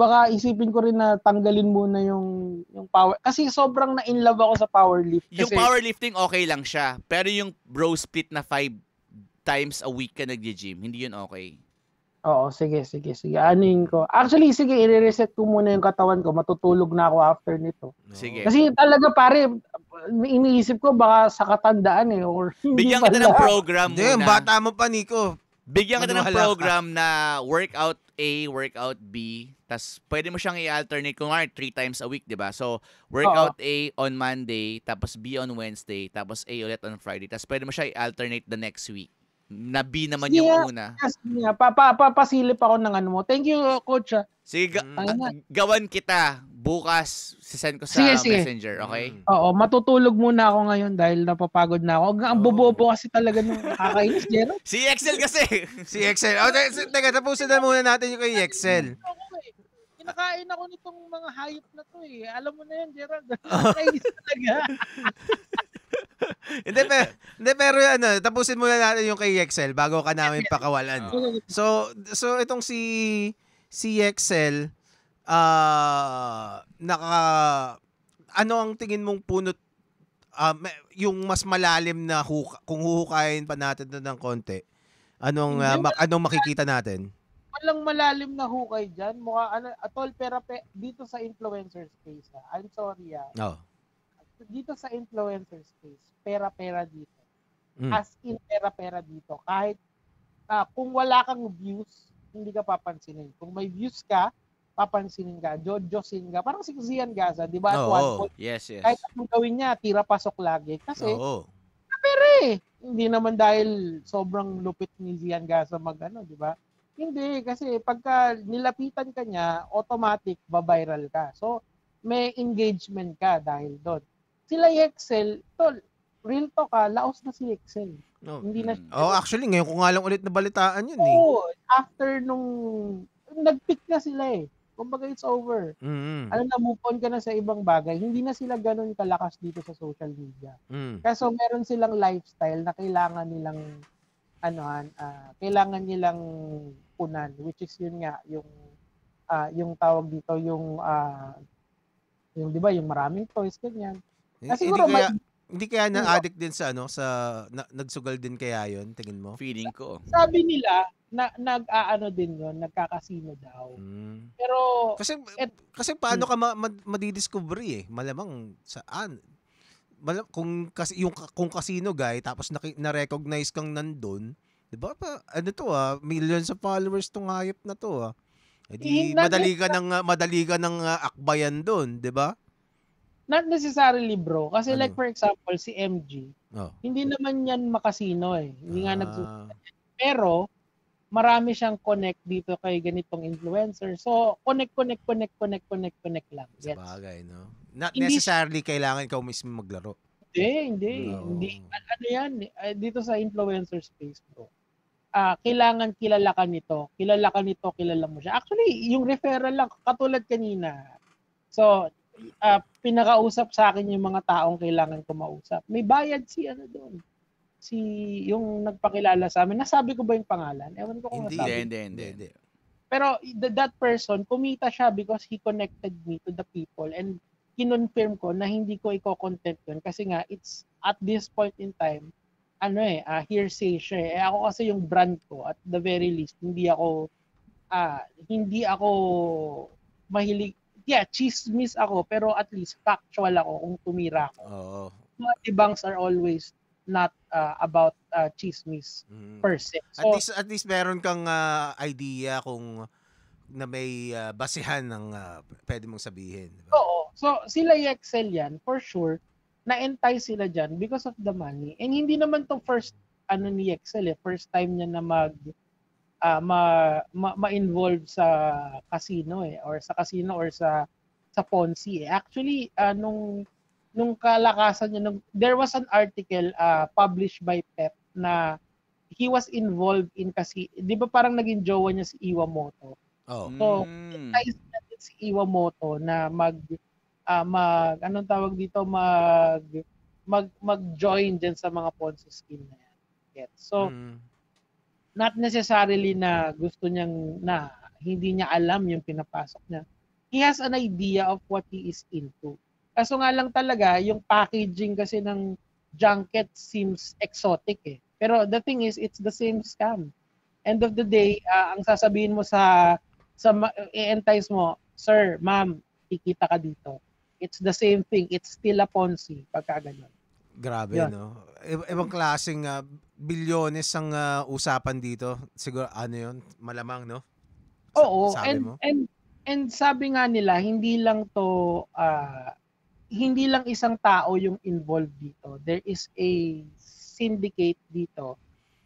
Baka isipin ko rin na tanggalin muna yung yung power kasi sobrang na in love ako sa powerlift. Kasi, yung powerlifting okay lang siya, pero yung bro split na 5 times a week ka nagji-gym, hindi yun okay. Oo, sige, sige, sige. Anuin ko. Actually, sige, i-reset ko muna yung katawan ko. Matutulog na ako after nito. Sige. Kasi talaga pare, iniisip ko baka sa katandaan eh or Bigyan kita ng program muna. Damn, bata mo pa Nico. Bigyan ka kita ng program na workout A, workout B, Tapos pwede mo siyang i-alternate kung art three times a week, 'di ba? So, workout Oo. A on Monday, tapos B on Wednesday, tapos A ulit on Friday. Tapos pwede mo siya i-alternate the next week. Na B naman yeah, yung una. Yes, yeah. Pa, pa, pasilip ako ng ano mo. Thank you, coach. Ah. Sige, ga- mm. gawan kita bukas sisend ko sa sige, sige. messenger, okay? Mm. Oo, matutulog muna ako ngayon dahil napapagod na ako. Ang oh. bobobo kasi talaga nung kakainis, Jero. si Excel kasi. si Excel. Oh, teka, tapusin na muna natin yung kay Excel. Eh. Kinakain ako nitong mga hayop na to eh. Alam mo na yun, Gerald. Oh. Nakainis talaga. hindi, pero, hindi, pero ano, tapusin muna natin yung kay Excel bago ka namin pakawalan. So, so itong si si Excel, uh, naka ano ang tingin mong punot uh, yung mas malalim na huka, kung huhukayin pa natin na ng konti? Anong uh, ma- anong makikita natin? Walang malalim na hukay diyan. Mukha ano atol pero pe, dito sa influencer space. Ha? I'm sorry ah. Oh. Dito sa influencer space, pera-pera dito. Mm. As in pera-pera dito. Kahit uh, kung wala kang views, hindi ka papansinin. Kung may views ka, papansinin ka, Jojo ka. Parang si Zian Gaza, di ba? At oh, one yes, yes. kahit anong gawin niya, tira pasok lagi. Kasi, oh, eh. Hindi naman dahil sobrang lupit ni Zian Gaza mag ano, di ba? Hindi, kasi pagka nilapitan ka niya, automatic viral ka. So, may engagement ka dahil doon. Sila Excel, tol, real to ka, ah, laos na si Excel. No. Hindi na mm. siya. Oh, actually, ngayon ko nga lang ulit nabalitaan yun Oo, eh. Oo, after nung, nag-pick na sila eh. Kumbaga it's over. Mm-hmm. Ano na, move on ka na sa ibang bagay. Hindi na sila ganun kalakas dito sa social media. Mm. Kaso meron silang lifestyle na kailangan nilang ano uh, kailangan nilang punan which is yun nga yung uh, yung tawag dito yung uh, yung 'di ba yung maraming toys kanyan Kasi siguro kaya, may, hindi kaya na-addict din sa ano, sa na, nagsugal din kaya 'yon, tingin mo? Feeling ko. Sabi nila na nag-aano din 'yon, nagkakasino daw. Mm. Pero kasi et, kasi paano hmm. ka ma, ma, eh? Malamang saan? Malam, kung kasi yung kung casino guy tapos na, na-recognize kang nandoon, 'di ba? ano to ah, millions of followers tong hayop na to ah. Edi, eh ah, madali ka ng madali ka ng uh, akbayan doon, 'di ba? not necessarily bro. Kasi ano? like for example, si MG, oh. hindi naman yan makasino eh. Hindi ah. nga nag ah. Pero, marami siyang connect dito kay ganitong influencer. So, connect, connect, connect, connect, connect, connect lang. Yes. Sa bagay, no? Not hindi, necessarily kailangan ka mismo maglaro. Hindi, hindi. No. hindi. Ano yan? Eh, dito sa influencer space, bro. Uh, kailangan kilala ka nito. Kilala ka nito, kilala mo siya. Actually, yung referral lang, katulad kanina. So, uh, pinakausap sa akin yung mga taong kailangan ko mausap. May bayad si ano doon. Si yung nagpakilala sa amin. Nasabi ko ba yung pangalan? Ewan ko kung hindi, nasabi. Hindi, hindi, hindi. Pero the, that person, kumita siya because he connected me to the people and kinonfirm ko na hindi ko i-content yun kasi nga it's at this point in time, ano eh, uh, hearsay siya eh. eh. Ako kasi yung brand ko at the very least, hindi ako, uh, hindi ako mahilig, yeah, chismis ako, pero at least factual ako kung tumira ako. Oo. Mga debangs are always not uh, about uh, chismis mm. per se. So, at least at least meron kang uh, idea kung na may uh, basehan ng uh, pwede mong sabihin. Diba? Oo. So sila i-excel yan for sure. Na-entice sila dyan because of the money. And hindi naman to first ano ni Excel eh. First time niya na mag Ah, ma, ma, ma-involve sa casino eh or sa casino or sa sa Ponzi eh. Actually, uh, nung nung kalakasan niya nung there was an article uh, published by Pep na he was involved in kasi 'di ba parang naging jowa niya si Iwamoto. Oh. So, mm. natin si Iwamoto na mag uh, mag anong tawag dito mag mag mag-join din sa mga Ponzi scheme na yan. Yes. So, mm not necessarily na gusto niyang na hindi niya alam yung pinapasok niya. He has an idea of what he is into. Kaso nga lang talaga, yung packaging kasi ng junket seems exotic eh. Pero the thing is, it's the same scam. End of the day, uh, ang sasabihin mo sa, sa i-entice mo, Sir, ma'am, ikita ka dito. It's the same thing. It's still a Ponzi. Pagka ganyan. Grabe, yeah. no? I- ibang klaseng uh, bilyones ang uh, usapan dito. Siguro, ano yun? Malamang, no? Sa- Oo. Sabi and, mo? and, and sabi nga nila, hindi lang to, uh, hindi lang isang tao yung involved dito. There is a syndicate dito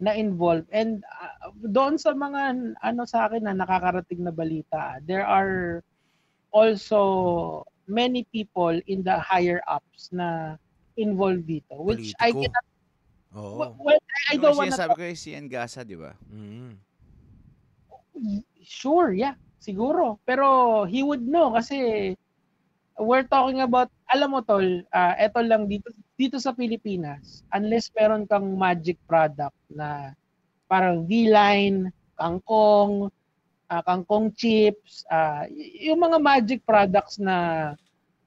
na involved. And uh, doon sa mga, ano sa akin na nakakarating na balita, there are also many people in the higher ups na involved dito which Politico. I cannot Oh. Well, I, I ano don't want to sabi ko si Engasa, di ba? Mm. Sure, yeah. Siguro. Pero he would know kasi we're talking about alam mo tol, uh, eto lang dito dito sa Pilipinas, unless meron kang magic product na parang V-line, kangkong, uh, kangkong chips, uh, yung mga magic products na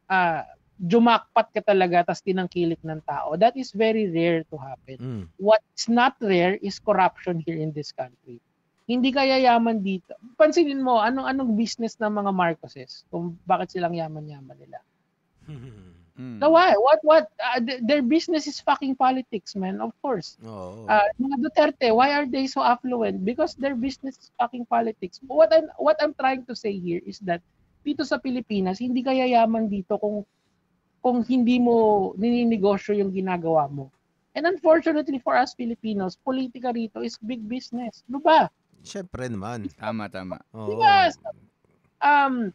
uh, jumakpat ka talaga tapos tinangkilik ng tao. That is very rare to happen. Mm. What's not rare is corruption here in this country. Hindi kaya yaman dito. Pansinin mo, anong-anong business ng mga Marcoses kung bakit silang yaman-yaman nila. Mm. So why? What, what? Uh, th- their business is fucking politics, man, of course. Oh. Uh, mga Duterte, why are they so affluent? Because their business is fucking politics. But what I'm, what I'm trying to say here is that dito sa Pilipinas, hindi kaya yaman dito kung kung hindi mo nininegosyo yung ginagawa mo. And unfortunately for us Filipinos, politika rito is big business. Ano ba? Siyempre naman. Tama, tama. Oo. Um,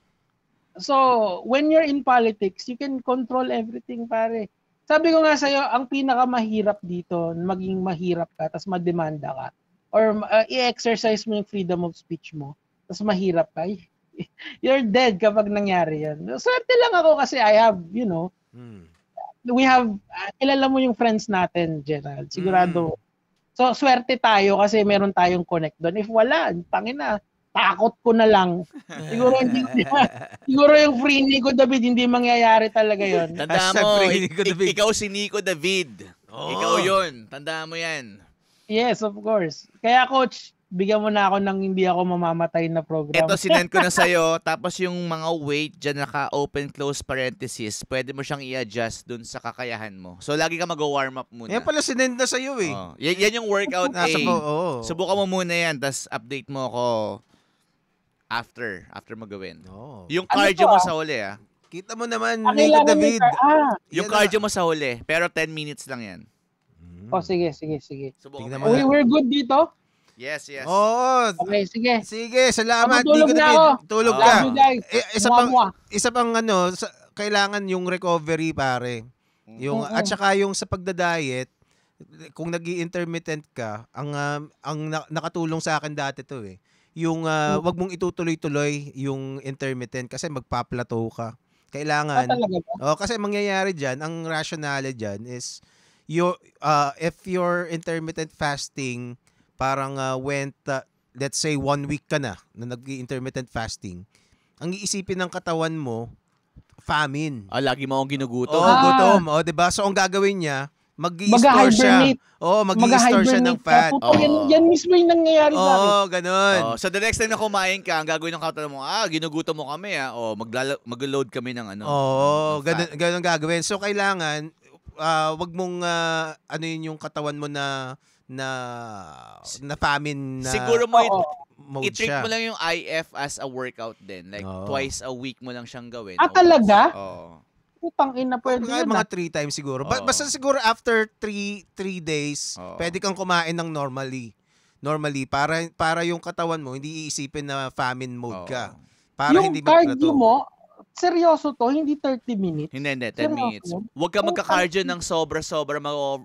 so, when you're in politics, you can control everything, pare. Sabi ko nga sa'yo, ang pinakamahirap dito, maging mahirap ka, tapos mademanda ka, or uh, i-exercise mo yung freedom of speech mo, tapos mahirap ka, you're dead kapag nangyari yan. Swerte lang ako kasi I have, you know, mm. we have, ah, kilala mo yung friends natin, Gerald. Sigurado. Mm. So, swerte tayo kasi meron tayong connect doon. If wala, pangina, takot ko na lang. Siguro hindi siguro yung free Nico David hindi mangyayari talaga 'yon. Tanda mo, Nico David. ikaw si Nico David. Oh. Ikaw 'yon. Tanda mo 'yan. Yes, of course. Kaya coach, bigyan mo na ako ng hindi ako mamamatay na program. Ito, sinend ko na sa'yo. tapos yung mga weight dyan, naka-open, close parenthesis, pwede mo siyang i-adjust dun sa kakayahan mo. So, lagi ka mag-warm up muna. Yan pala, sinend na sa'yo eh. Oh. Y- yan yung workout A. Nasa ko, oh. Subukan mo muna yan, tapos update mo ako after, after magawin. Oh. Yung ano cardio ano mo ah? sa huli ah. Kita mo naman, ano Nico ano David. ah. Yung cardio mo sa huli, pero 10 minutes lang yan. Hmm. Oh, sige, sige, sige. Subukan mo. Okay, we're good dito? Yes, yes. Oo. Okay, sige. Sige, salamat. Tulog na ako. Tulog ka. Love you guys. E, isa pang, isa pang ano, sa, kailangan yung recovery, pare. Mm. Yung, mm-hmm. At saka yung sa pagda-diet, kung nag intermittent ka, ang uh, ang na- nakatulong sa akin dati to eh. Yung uh, mm. wag mong itutuloy-tuloy yung intermittent kasi magpa-plateau ka. Kailangan. Ah, oh, kasi mangyayari diyan, ang rationale diyan is your uh, if your intermittent fasting, parang uh, went, uh, let's say one week ka na na nag-intermittent fasting, ang iisipin ng katawan mo, famine. Ah, lagi mo akong ginugutom. oh, ah. gutom. Oh, 'di ba? So ang gagawin niya, mag-i-store siya. oh, mag-i-store siya ng fat. oh. yan, yan mismo yung nangyayari oh, sa akin. Oo, ganun. Oh, so the next time na kumain ka, ang gagawin ng katawan mo, ah, ginugutom mo kami ah. Oh, maglala- mag-load kami ng ano. Oo, oh, ganun, ganun gagawin. So kailangan, uh, wag mong, uh, ano yun yung katawan mo na na na famine na Siguro mo it, oh, i-treat mo lang yung IF as a workout din. Like oh. twice a week mo lang siyang gawin. Ah, talaga? Oo. Oh. Putang ina, pwede Pag, yun. Mga 3 ah. times siguro. Oh. basta siguro after 3 3 days, oh. pwede kang kumain ng normally. Normally para para yung katawan mo hindi iisipin na famine mode oh. ka. Para yung hindi cardio mo, seryoso to, hindi 30 minutes. Hindi, hindi, 10 seryoso. minutes. Huwag ka magka-cardio ng sobra-sobra. Mag-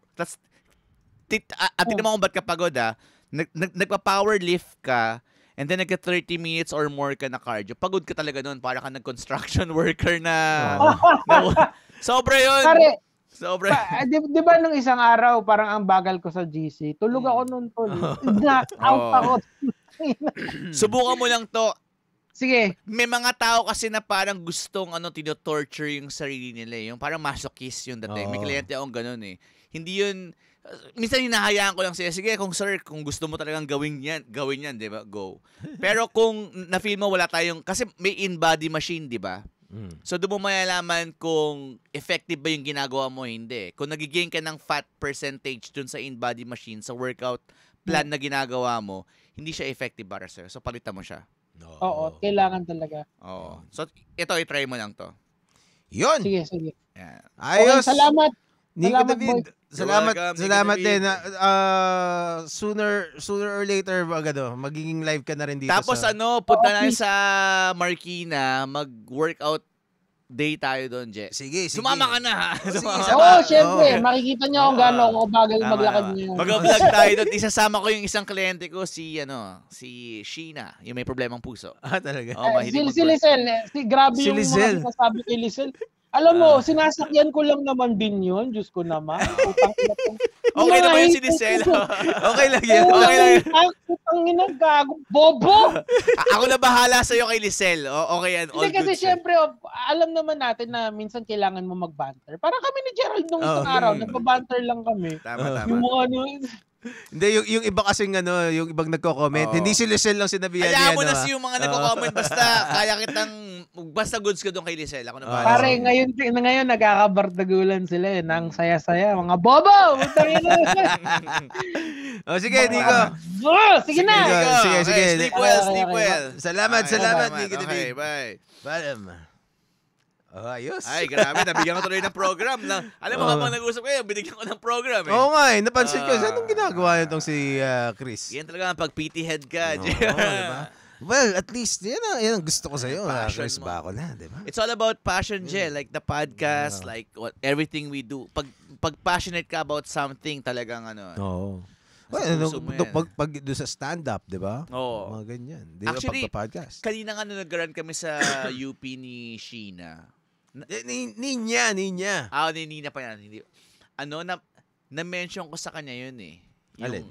tit, uh, ah, atin ah, naman oh. kung ba't ka pagod ah. Nag, nag, nagpa-power lift ka, and then nagka 30 minutes or more ka na cardio. Pagod ka talaga noon. Para ka nag-construction worker na. Oh. na sobra yon Pare, Sobra. Pa, eh, di, di ba nung isang araw, parang ang bagal ko sa GC. Tulog ako hmm. noon, tol. Knock out oh. ako. Subukan mo lang to. Sige. May mga tao kasi na parang gustong ano, tinotorture yung sarili nila. Eh. Yung parang masokis yung dating. Oh. May kliyente akong ganun eh. Hindi yun, minsan hinahayaan ko lang siya, sige, kung sir, kung gusto mo talagang gawin yan, gawin yan, di ba? Go. Pero kung na-feel mo, wala tayong, kasi may in-body machine, di ba? Mm. So doon mo malalaman kung effective ba yung ginagawa mo hindi. Kung nagigain ka ng fat percentage dun sa in-body machine, sa workout plan na ginagawa mo, hindi siya effective para sir. So palitan mo siya. No. Oo, kailangan talaga. Oo. So ito, itry mo lang to. Yun! Sige, sige. Yeah. Ayos! Okay, salamat! Nico salamat David, boy. salamat welcome, salamat Nico din. David. Uh, ah, sooner sooner or later mag, oh, magiging live ka na rin dito. Tapos sa... ano, punta na sa Marikina, mag-workout day tayo doon, Je. Sige, sige. Sumama ka na, ha? Oh, Sumama. Oo, oh, syempre. Oh. Makikita niyo kung gano'n ako bagal tama, maglakad niyo. Mag-vlog tayo doon. Isasama ko yung isang kliyente ko, si, ano, si Sheena, yung may problemang puso. Ah, talaga? Oh, eh, si, si Lizel. Si, grabe si yung Lizel. mga sinasabi kay Lizel. Alam mo, uh, sinasakyan ko lang naman din yun. Diyos ko naman. Okay na ba si siniselo? okay lang yun. Okay lang yun. Utang ina, gago. Bobo! Ako na bahala sa iyo kay Lisel. O, okay yan. All kasi siyempre, oh, alam naman natin na minsan kailangan mo mag-banter. Parang kami ni Gerald nung isang oh, araw, mm. Nagpa-banter lang kami. Tama, tama. Yung ano, hindi, yung, yung iba kasi ano, yung ibang nagko-comment, oh. hindi si Lisel lang sinabihan niya. Alam ano, mo na ah. si yung mga nagko-comment, basta kaya kitang, basta goods ko doon kay Lisel. Ako na oh. Pare, ngayon, ngayon nagkakabartagulan sila eh, nang saya-saya. Mga bobo! oh, sige, Nico. Oh, sige, na! Nico. Sige, sige. Okay, sleep well, sleep well. Salamat, okay, salamat, Nico. Okay, bye. Bye. Oh, ayos. Ay, grabe. Nabigyan ko tuloy ng program. Na, alam mo, oh. habang nag-usap kayo, binigyan ko ng program. Eh. Oo nga, eh, napansin uh, ko. Saan ah. ang ginagawa nitong si uh, Chris? Yan talaga ang pag-PT head ka. Oo, no, diba? Well, at least, yan ang, yan ang gusto ko sa'yo. Ah, Chris mo. na, di ba? It's all about passion, Jay. Mm. Like the podcast, no. like what, everything we do. Pag, pag passionate ka about something, talagang ano. Eh. Oo. Oh. Well, ano, do, pag, pag do sa stand-up, di ba? Oo. Mga ganyan. Di ba, Actually, pagka-podcast. kanina nga nag-run kami sa UP ni Sheena, eh, ni, ninya, ninya. Ah, ni Nina pa yan. Hindi. Ano, na, na-mention ko sa kanya yun eh. Yung, Alin?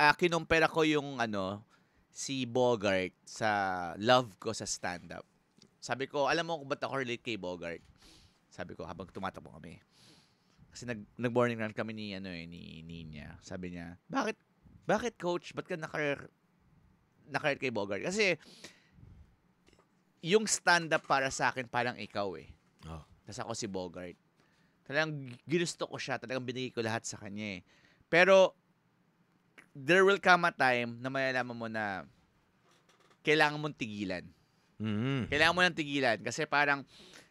Uh, kinumpera ko yung ano, si Bogart sa love ko sa stand-up. Sabi ko, alam mo kung ba't ako relate kay Bogart? Sabi ko, habang tumatakbo kami. Kasi nag, nag-morning run kami ni, ano eh, ni Nina. Sabi niya, bakit, bakit coach? Ba't ka naka, naka kay Bogart? Kasi, yung stand-up para sa akin, parang ikaw eh. Oh. Tapos ako si Bogart. Talagang ginusto ko siya. Talagang binigay ko lahat sa kanya eh. Pero, there will come a time na mayalaman mo na kailangan mong tigilan. Mm-hmm. Kailangan mo ng tigilan. Kasi parang,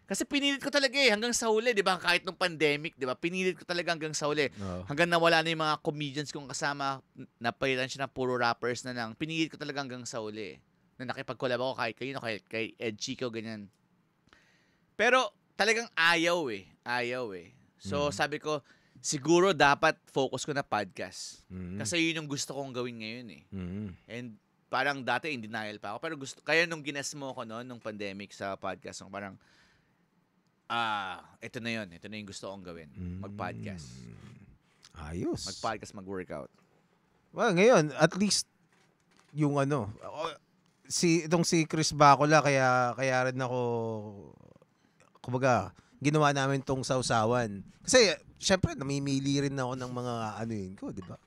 kasi pinilit ko talaga eh, hanggang sa huli, di ba? Kahit nung pandemic, di ba? Pinilit ko talaga hanggang sa huli. Oh. Hanggang nawala na yung mga comedians kong kasama, napalitan siya ng puro rappers na lang. Pinilit ko talaga hanggang sa huli na nakipag-collab ako kahit kayo, kahit kay Ed Chico, ganyan. Pero talagang ayaw eh. Ayaw eh. So mm. sabi ko, siguro dapat focus ko na podcast. Mm. Kasi yun yung gusto kong gawin ngayon eh. Mm. And parang dati in denial pa ako. Pero gusto, kaya nung gines mo ako noon, nung pandemic sa podcast, parang, ah, ito na yun. Ito na yung gusto kong gawin. Mm. Mag-podcast. Ayos. Mag-podcast, mag-workout. Well, ngayon, at least yung ano, si itong si Chris Bacola kaya kaya rin ako kumbaga ginawa namin tong sausawan. Kasi syempre namimili rin ako ng mga ano yun ko, di ba?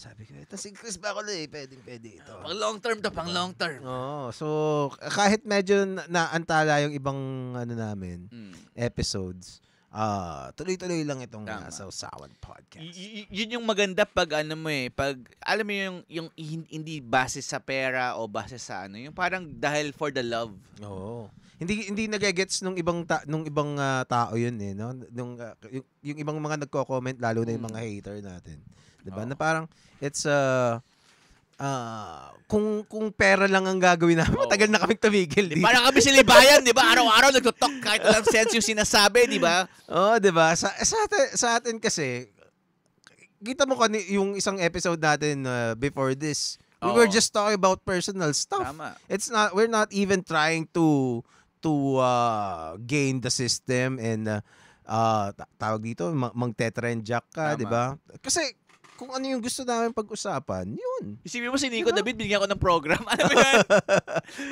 Sabi ko, ito si Chris Bacola eh, pwedeng pwede ito. Pang long term to, pang long term. Oo, so kahit medyo naantala yung ibang ano namin, mm. episodes, Uh, tuloy-tuloy lang itong ah, Tama. Nasa Usawan podcast. Y- y- yun yung maganda pag ano mo eh, pag alam mo yung yung hindi base sa pera o base sa ano, yung parang dahil for the love. Oo. Oh. Hindi hindi nagegets nung ibang ta- nung ibang uh, tao yun eh, no? Nung uh, yung, yung ibang mga nagko-comment lalo na yung mm. mga hater natin. 'Di ba? Oh. Na parang it's uh uh, kung kung pera lang ang gagawin namin, oh. matagal na kami tumigil. Di, parang kami silibayan, di ba? Araw-araw nagtotalk kahit walang sense yung sinasabi, di ba? Oo, oh, di ba? Sa, sa, atin, sa atin kasi, kita mo kani yung isang episode natin uh, before this, we were just talking about personal stuff. Tama. It's not, we're not even trying to to uh, gain the system and uh, uh, tawag dito, mag-tetrend jack ka, di ba? Kasi kung ano yung gusto namin pag-usapan, yun. Isipin mo si Nico David, binigyan ko ng program. Ano ba yan?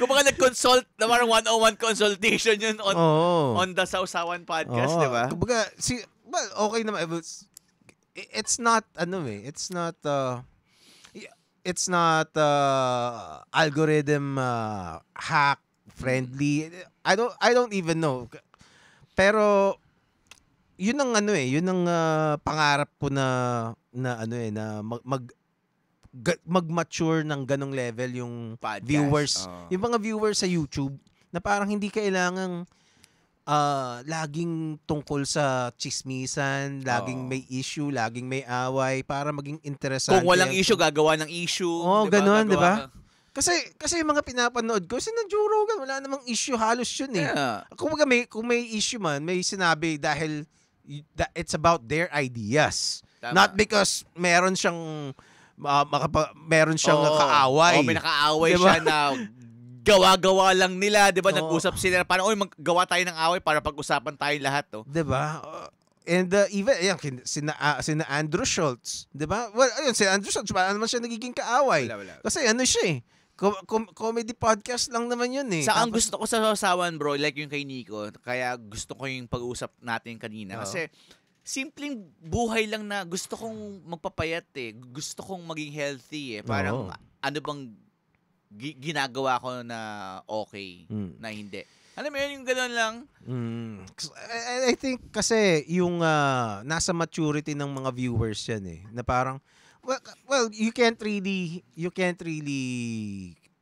kung baka nag-consult, na parang one-on-one consultation yun on, oh. on the Sausawan podcast, oh. di ba? Kumbaga, si, well, okay naman. It's, it's not, ano eh, it's not, uh, it's not uh, algorithm uh, hack friendly. I don't I don't even know. Pero yun ang ano eh, yun ang uh, pangarap ko na na ano eh na mag, mag mature ng ganong level yung Podcast. viewers. Oh. Yung mga viewers sa YouTube na parang hindi kailangang uh, laging tungkol sa chismisan, laging oh. may issue, laging may away para maging interesante. Kung walang issue, gagawa ng issue. Oo, oh, diba? ganun, di ba? Kasi kasi yung mga pinapanood ko, si Joe wala namang issue halos yun eh. Yeah. Kung, may, kung may issue man, may sinabi dahil it's about their ideas. Tama. Not because meron siyang uh, makapa, meron siyang oh, kaaway. Oh, may nakaaway diba? siya na gawa-gawa lang nila, 'di ba? Oh. Nag-usap sila para oy maggawa tayo ng away para pag-usapan tayo lahat, 'to. Oh. 'Di ba? Uh, and uh, even yan sina uh, sina Andrew Schultz, 'di ba? Well, ayun si Andrew Schultz, ano naman siya nagiging kaaway? Wala, wala. Kasi ano siya eh. Com- com- comedy podcast lang naman yun eh. Sa ang gusto ko sa sasawan bro, like yung kay Nico, kaya gusto ko yung pag-usap natin kanina. Oh. Kasi simpleng buhay lang na gusto kong magpapayat eh. Gusto kong maging healthy eh. Parang Oo. ano bang gi- ginagawa ko na okay, Mm. na hindi. Alam mo yun, yung gano'n lang. Mm. I, think kasi yung ah, nasa maturity ng mga viewers yan eh. Na parang well, well, you can't really you can't really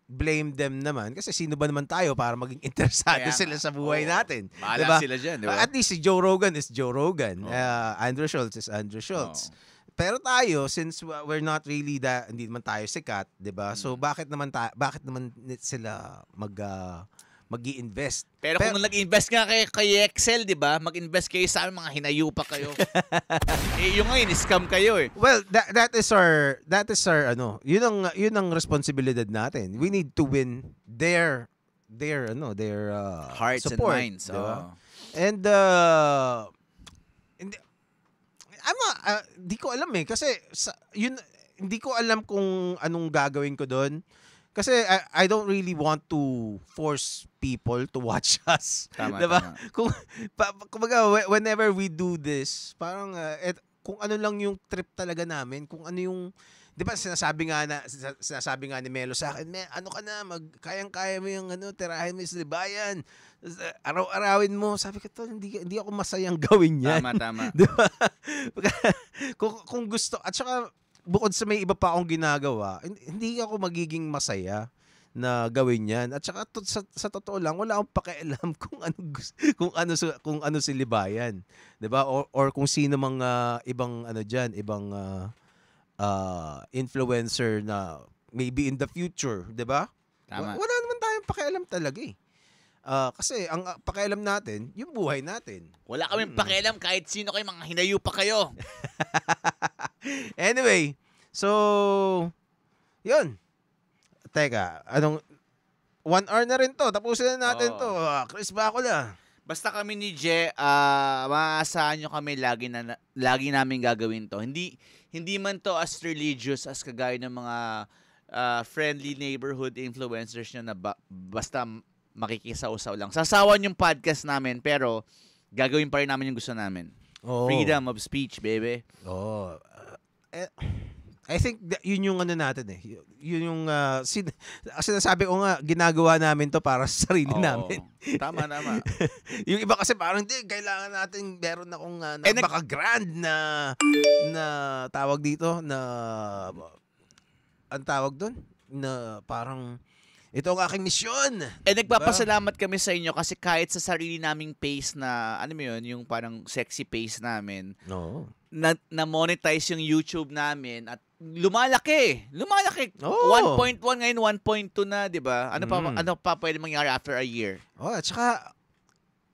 blame them naman kasi sino ba naman tayo para maging interesado Kaya, sila sa buhay oh, natin. Bahala diba? sila dyan. Diba? At least si Joe Rogan is Joe Rogan. Oh. Uh, Andrew Schultz is Andrew Schultz. Oh. Pero tayo since we're not really that hindi naman tayo sikat, 'di ba? Hmm. So mm. bakit naman ta- bakit naman sila mag uh, mag invest Pero, Pero kung nag-invest nga kay, kay Excel, di ba? Mag-invest kayo sa amin, mga hinayupa kayo. eh, yung ngayon, scam kayo eh. Well, that, that is our, that is our, ano, yun ang, yun ang responsibilidad natin. We need to win their, their, ano, their uh, Hearts support, and minds. Diba? Oh. And, uh, I'm a, uh, di ko alam eh. Kasi, sa, yun, hindi ko alam kung anong gagawin ko doon. Kasi I, I don't really want to force people to watch us. Tama, diba? tama. Kung, pa, kumbaga, whenever we do this, parang, uh, et, kung ano lang yung trip talaga namin, kung ano yung, di ba sinasabi nga na sinasabi nga ni Melo sa akin, ano ka na, mag kayang-kaya mo yung ano, tirahin mo yung libayan. Araw-arawin mo. Sabi ko, tol, hindi, hindi ako masayang gawin yan. Tama, tama. Di ba? kung, kung gusto, at saka bukod sa may iba pa akong ginagawa, hindi ako magiging masaya na gawin 'yan. At saka to, sa, sa totoo lang, wala akong pakialam kung ano kung ano kung ano si Libayan, 'di ba? Or, or kung sino mang uh, ibang ano diyan, ibang uh, uh, influencer na maybe in the future, 'di ba? Tama. Wala naman tayong pakialam talaga eh. Uh, kasi ang uh, pakialam natin, yung buhay natin. Wala kaming mm. pakialam kahit sino kayo, mga hinayo pa kayo. anyway, so, yun. Teka, anong... One hour na rin to. Tapusin na natin Oo. to. Ah, Chris na? Basta kami ni Je, ah maaasahan nyo kami lagi na lagi namin gagawin to. Hindi hindi man to as religious as kagaya ng mga ah, friendly neighborhood influencers nyo na ba- basta makikisaw-saw lang. Sasawan yung podcast namin pero gagawin pa rin namin yung gusto namin. Oo. Freedom of speech, baby. Oo. Eh, I think yun yung ano natin eh. Yun yung uh, sin- sinasabi ko nga, ginagawa namin to para sa sarili Oo. namin. tama, tama. yung iba kasi parang, di, kailangan natin, meron akong uh, Eh, nag- grand na, na tawag dito, na, ang tawag doon, na parang, ito ang aking misyon. Eh diba? nagpapasalamat kami sa inyo kasi kahit sa sarili naming pace na ano mo yun, yung parang sexy pace namin. No. Na, na monetize yung YouTube namin at lumalaki. Lumalaki. Oh. 1.1 ngayon 1.2 na, 'di ba? Ano pa mm. ano pa pwede mangyari after a year? Oh, at saka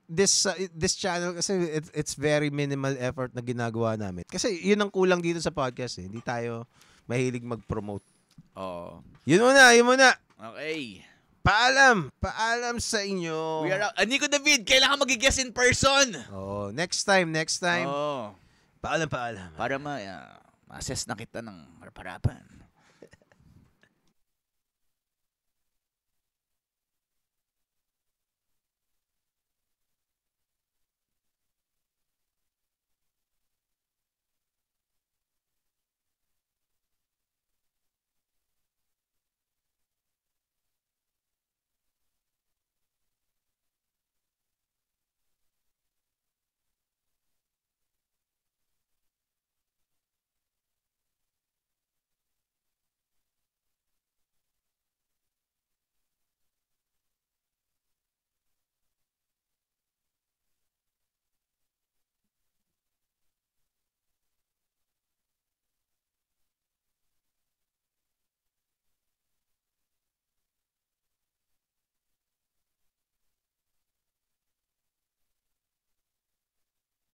this uh, this channel kasi it, it's very minimal effort na ginagawa namin. Kasi 'yun ang kulang dito sa podcast eh. Hindi tayo mahilig mag-promote. Oh. Yun muna, yun muna. Okay. Paalam! Paalam sa inyo! We are out. Ah, Nico David, kailangan mag-guess in person! Oh, next time, next time. Oh. Paalam, paalam. Para ma, ah, ma-assess na kita ng harapan.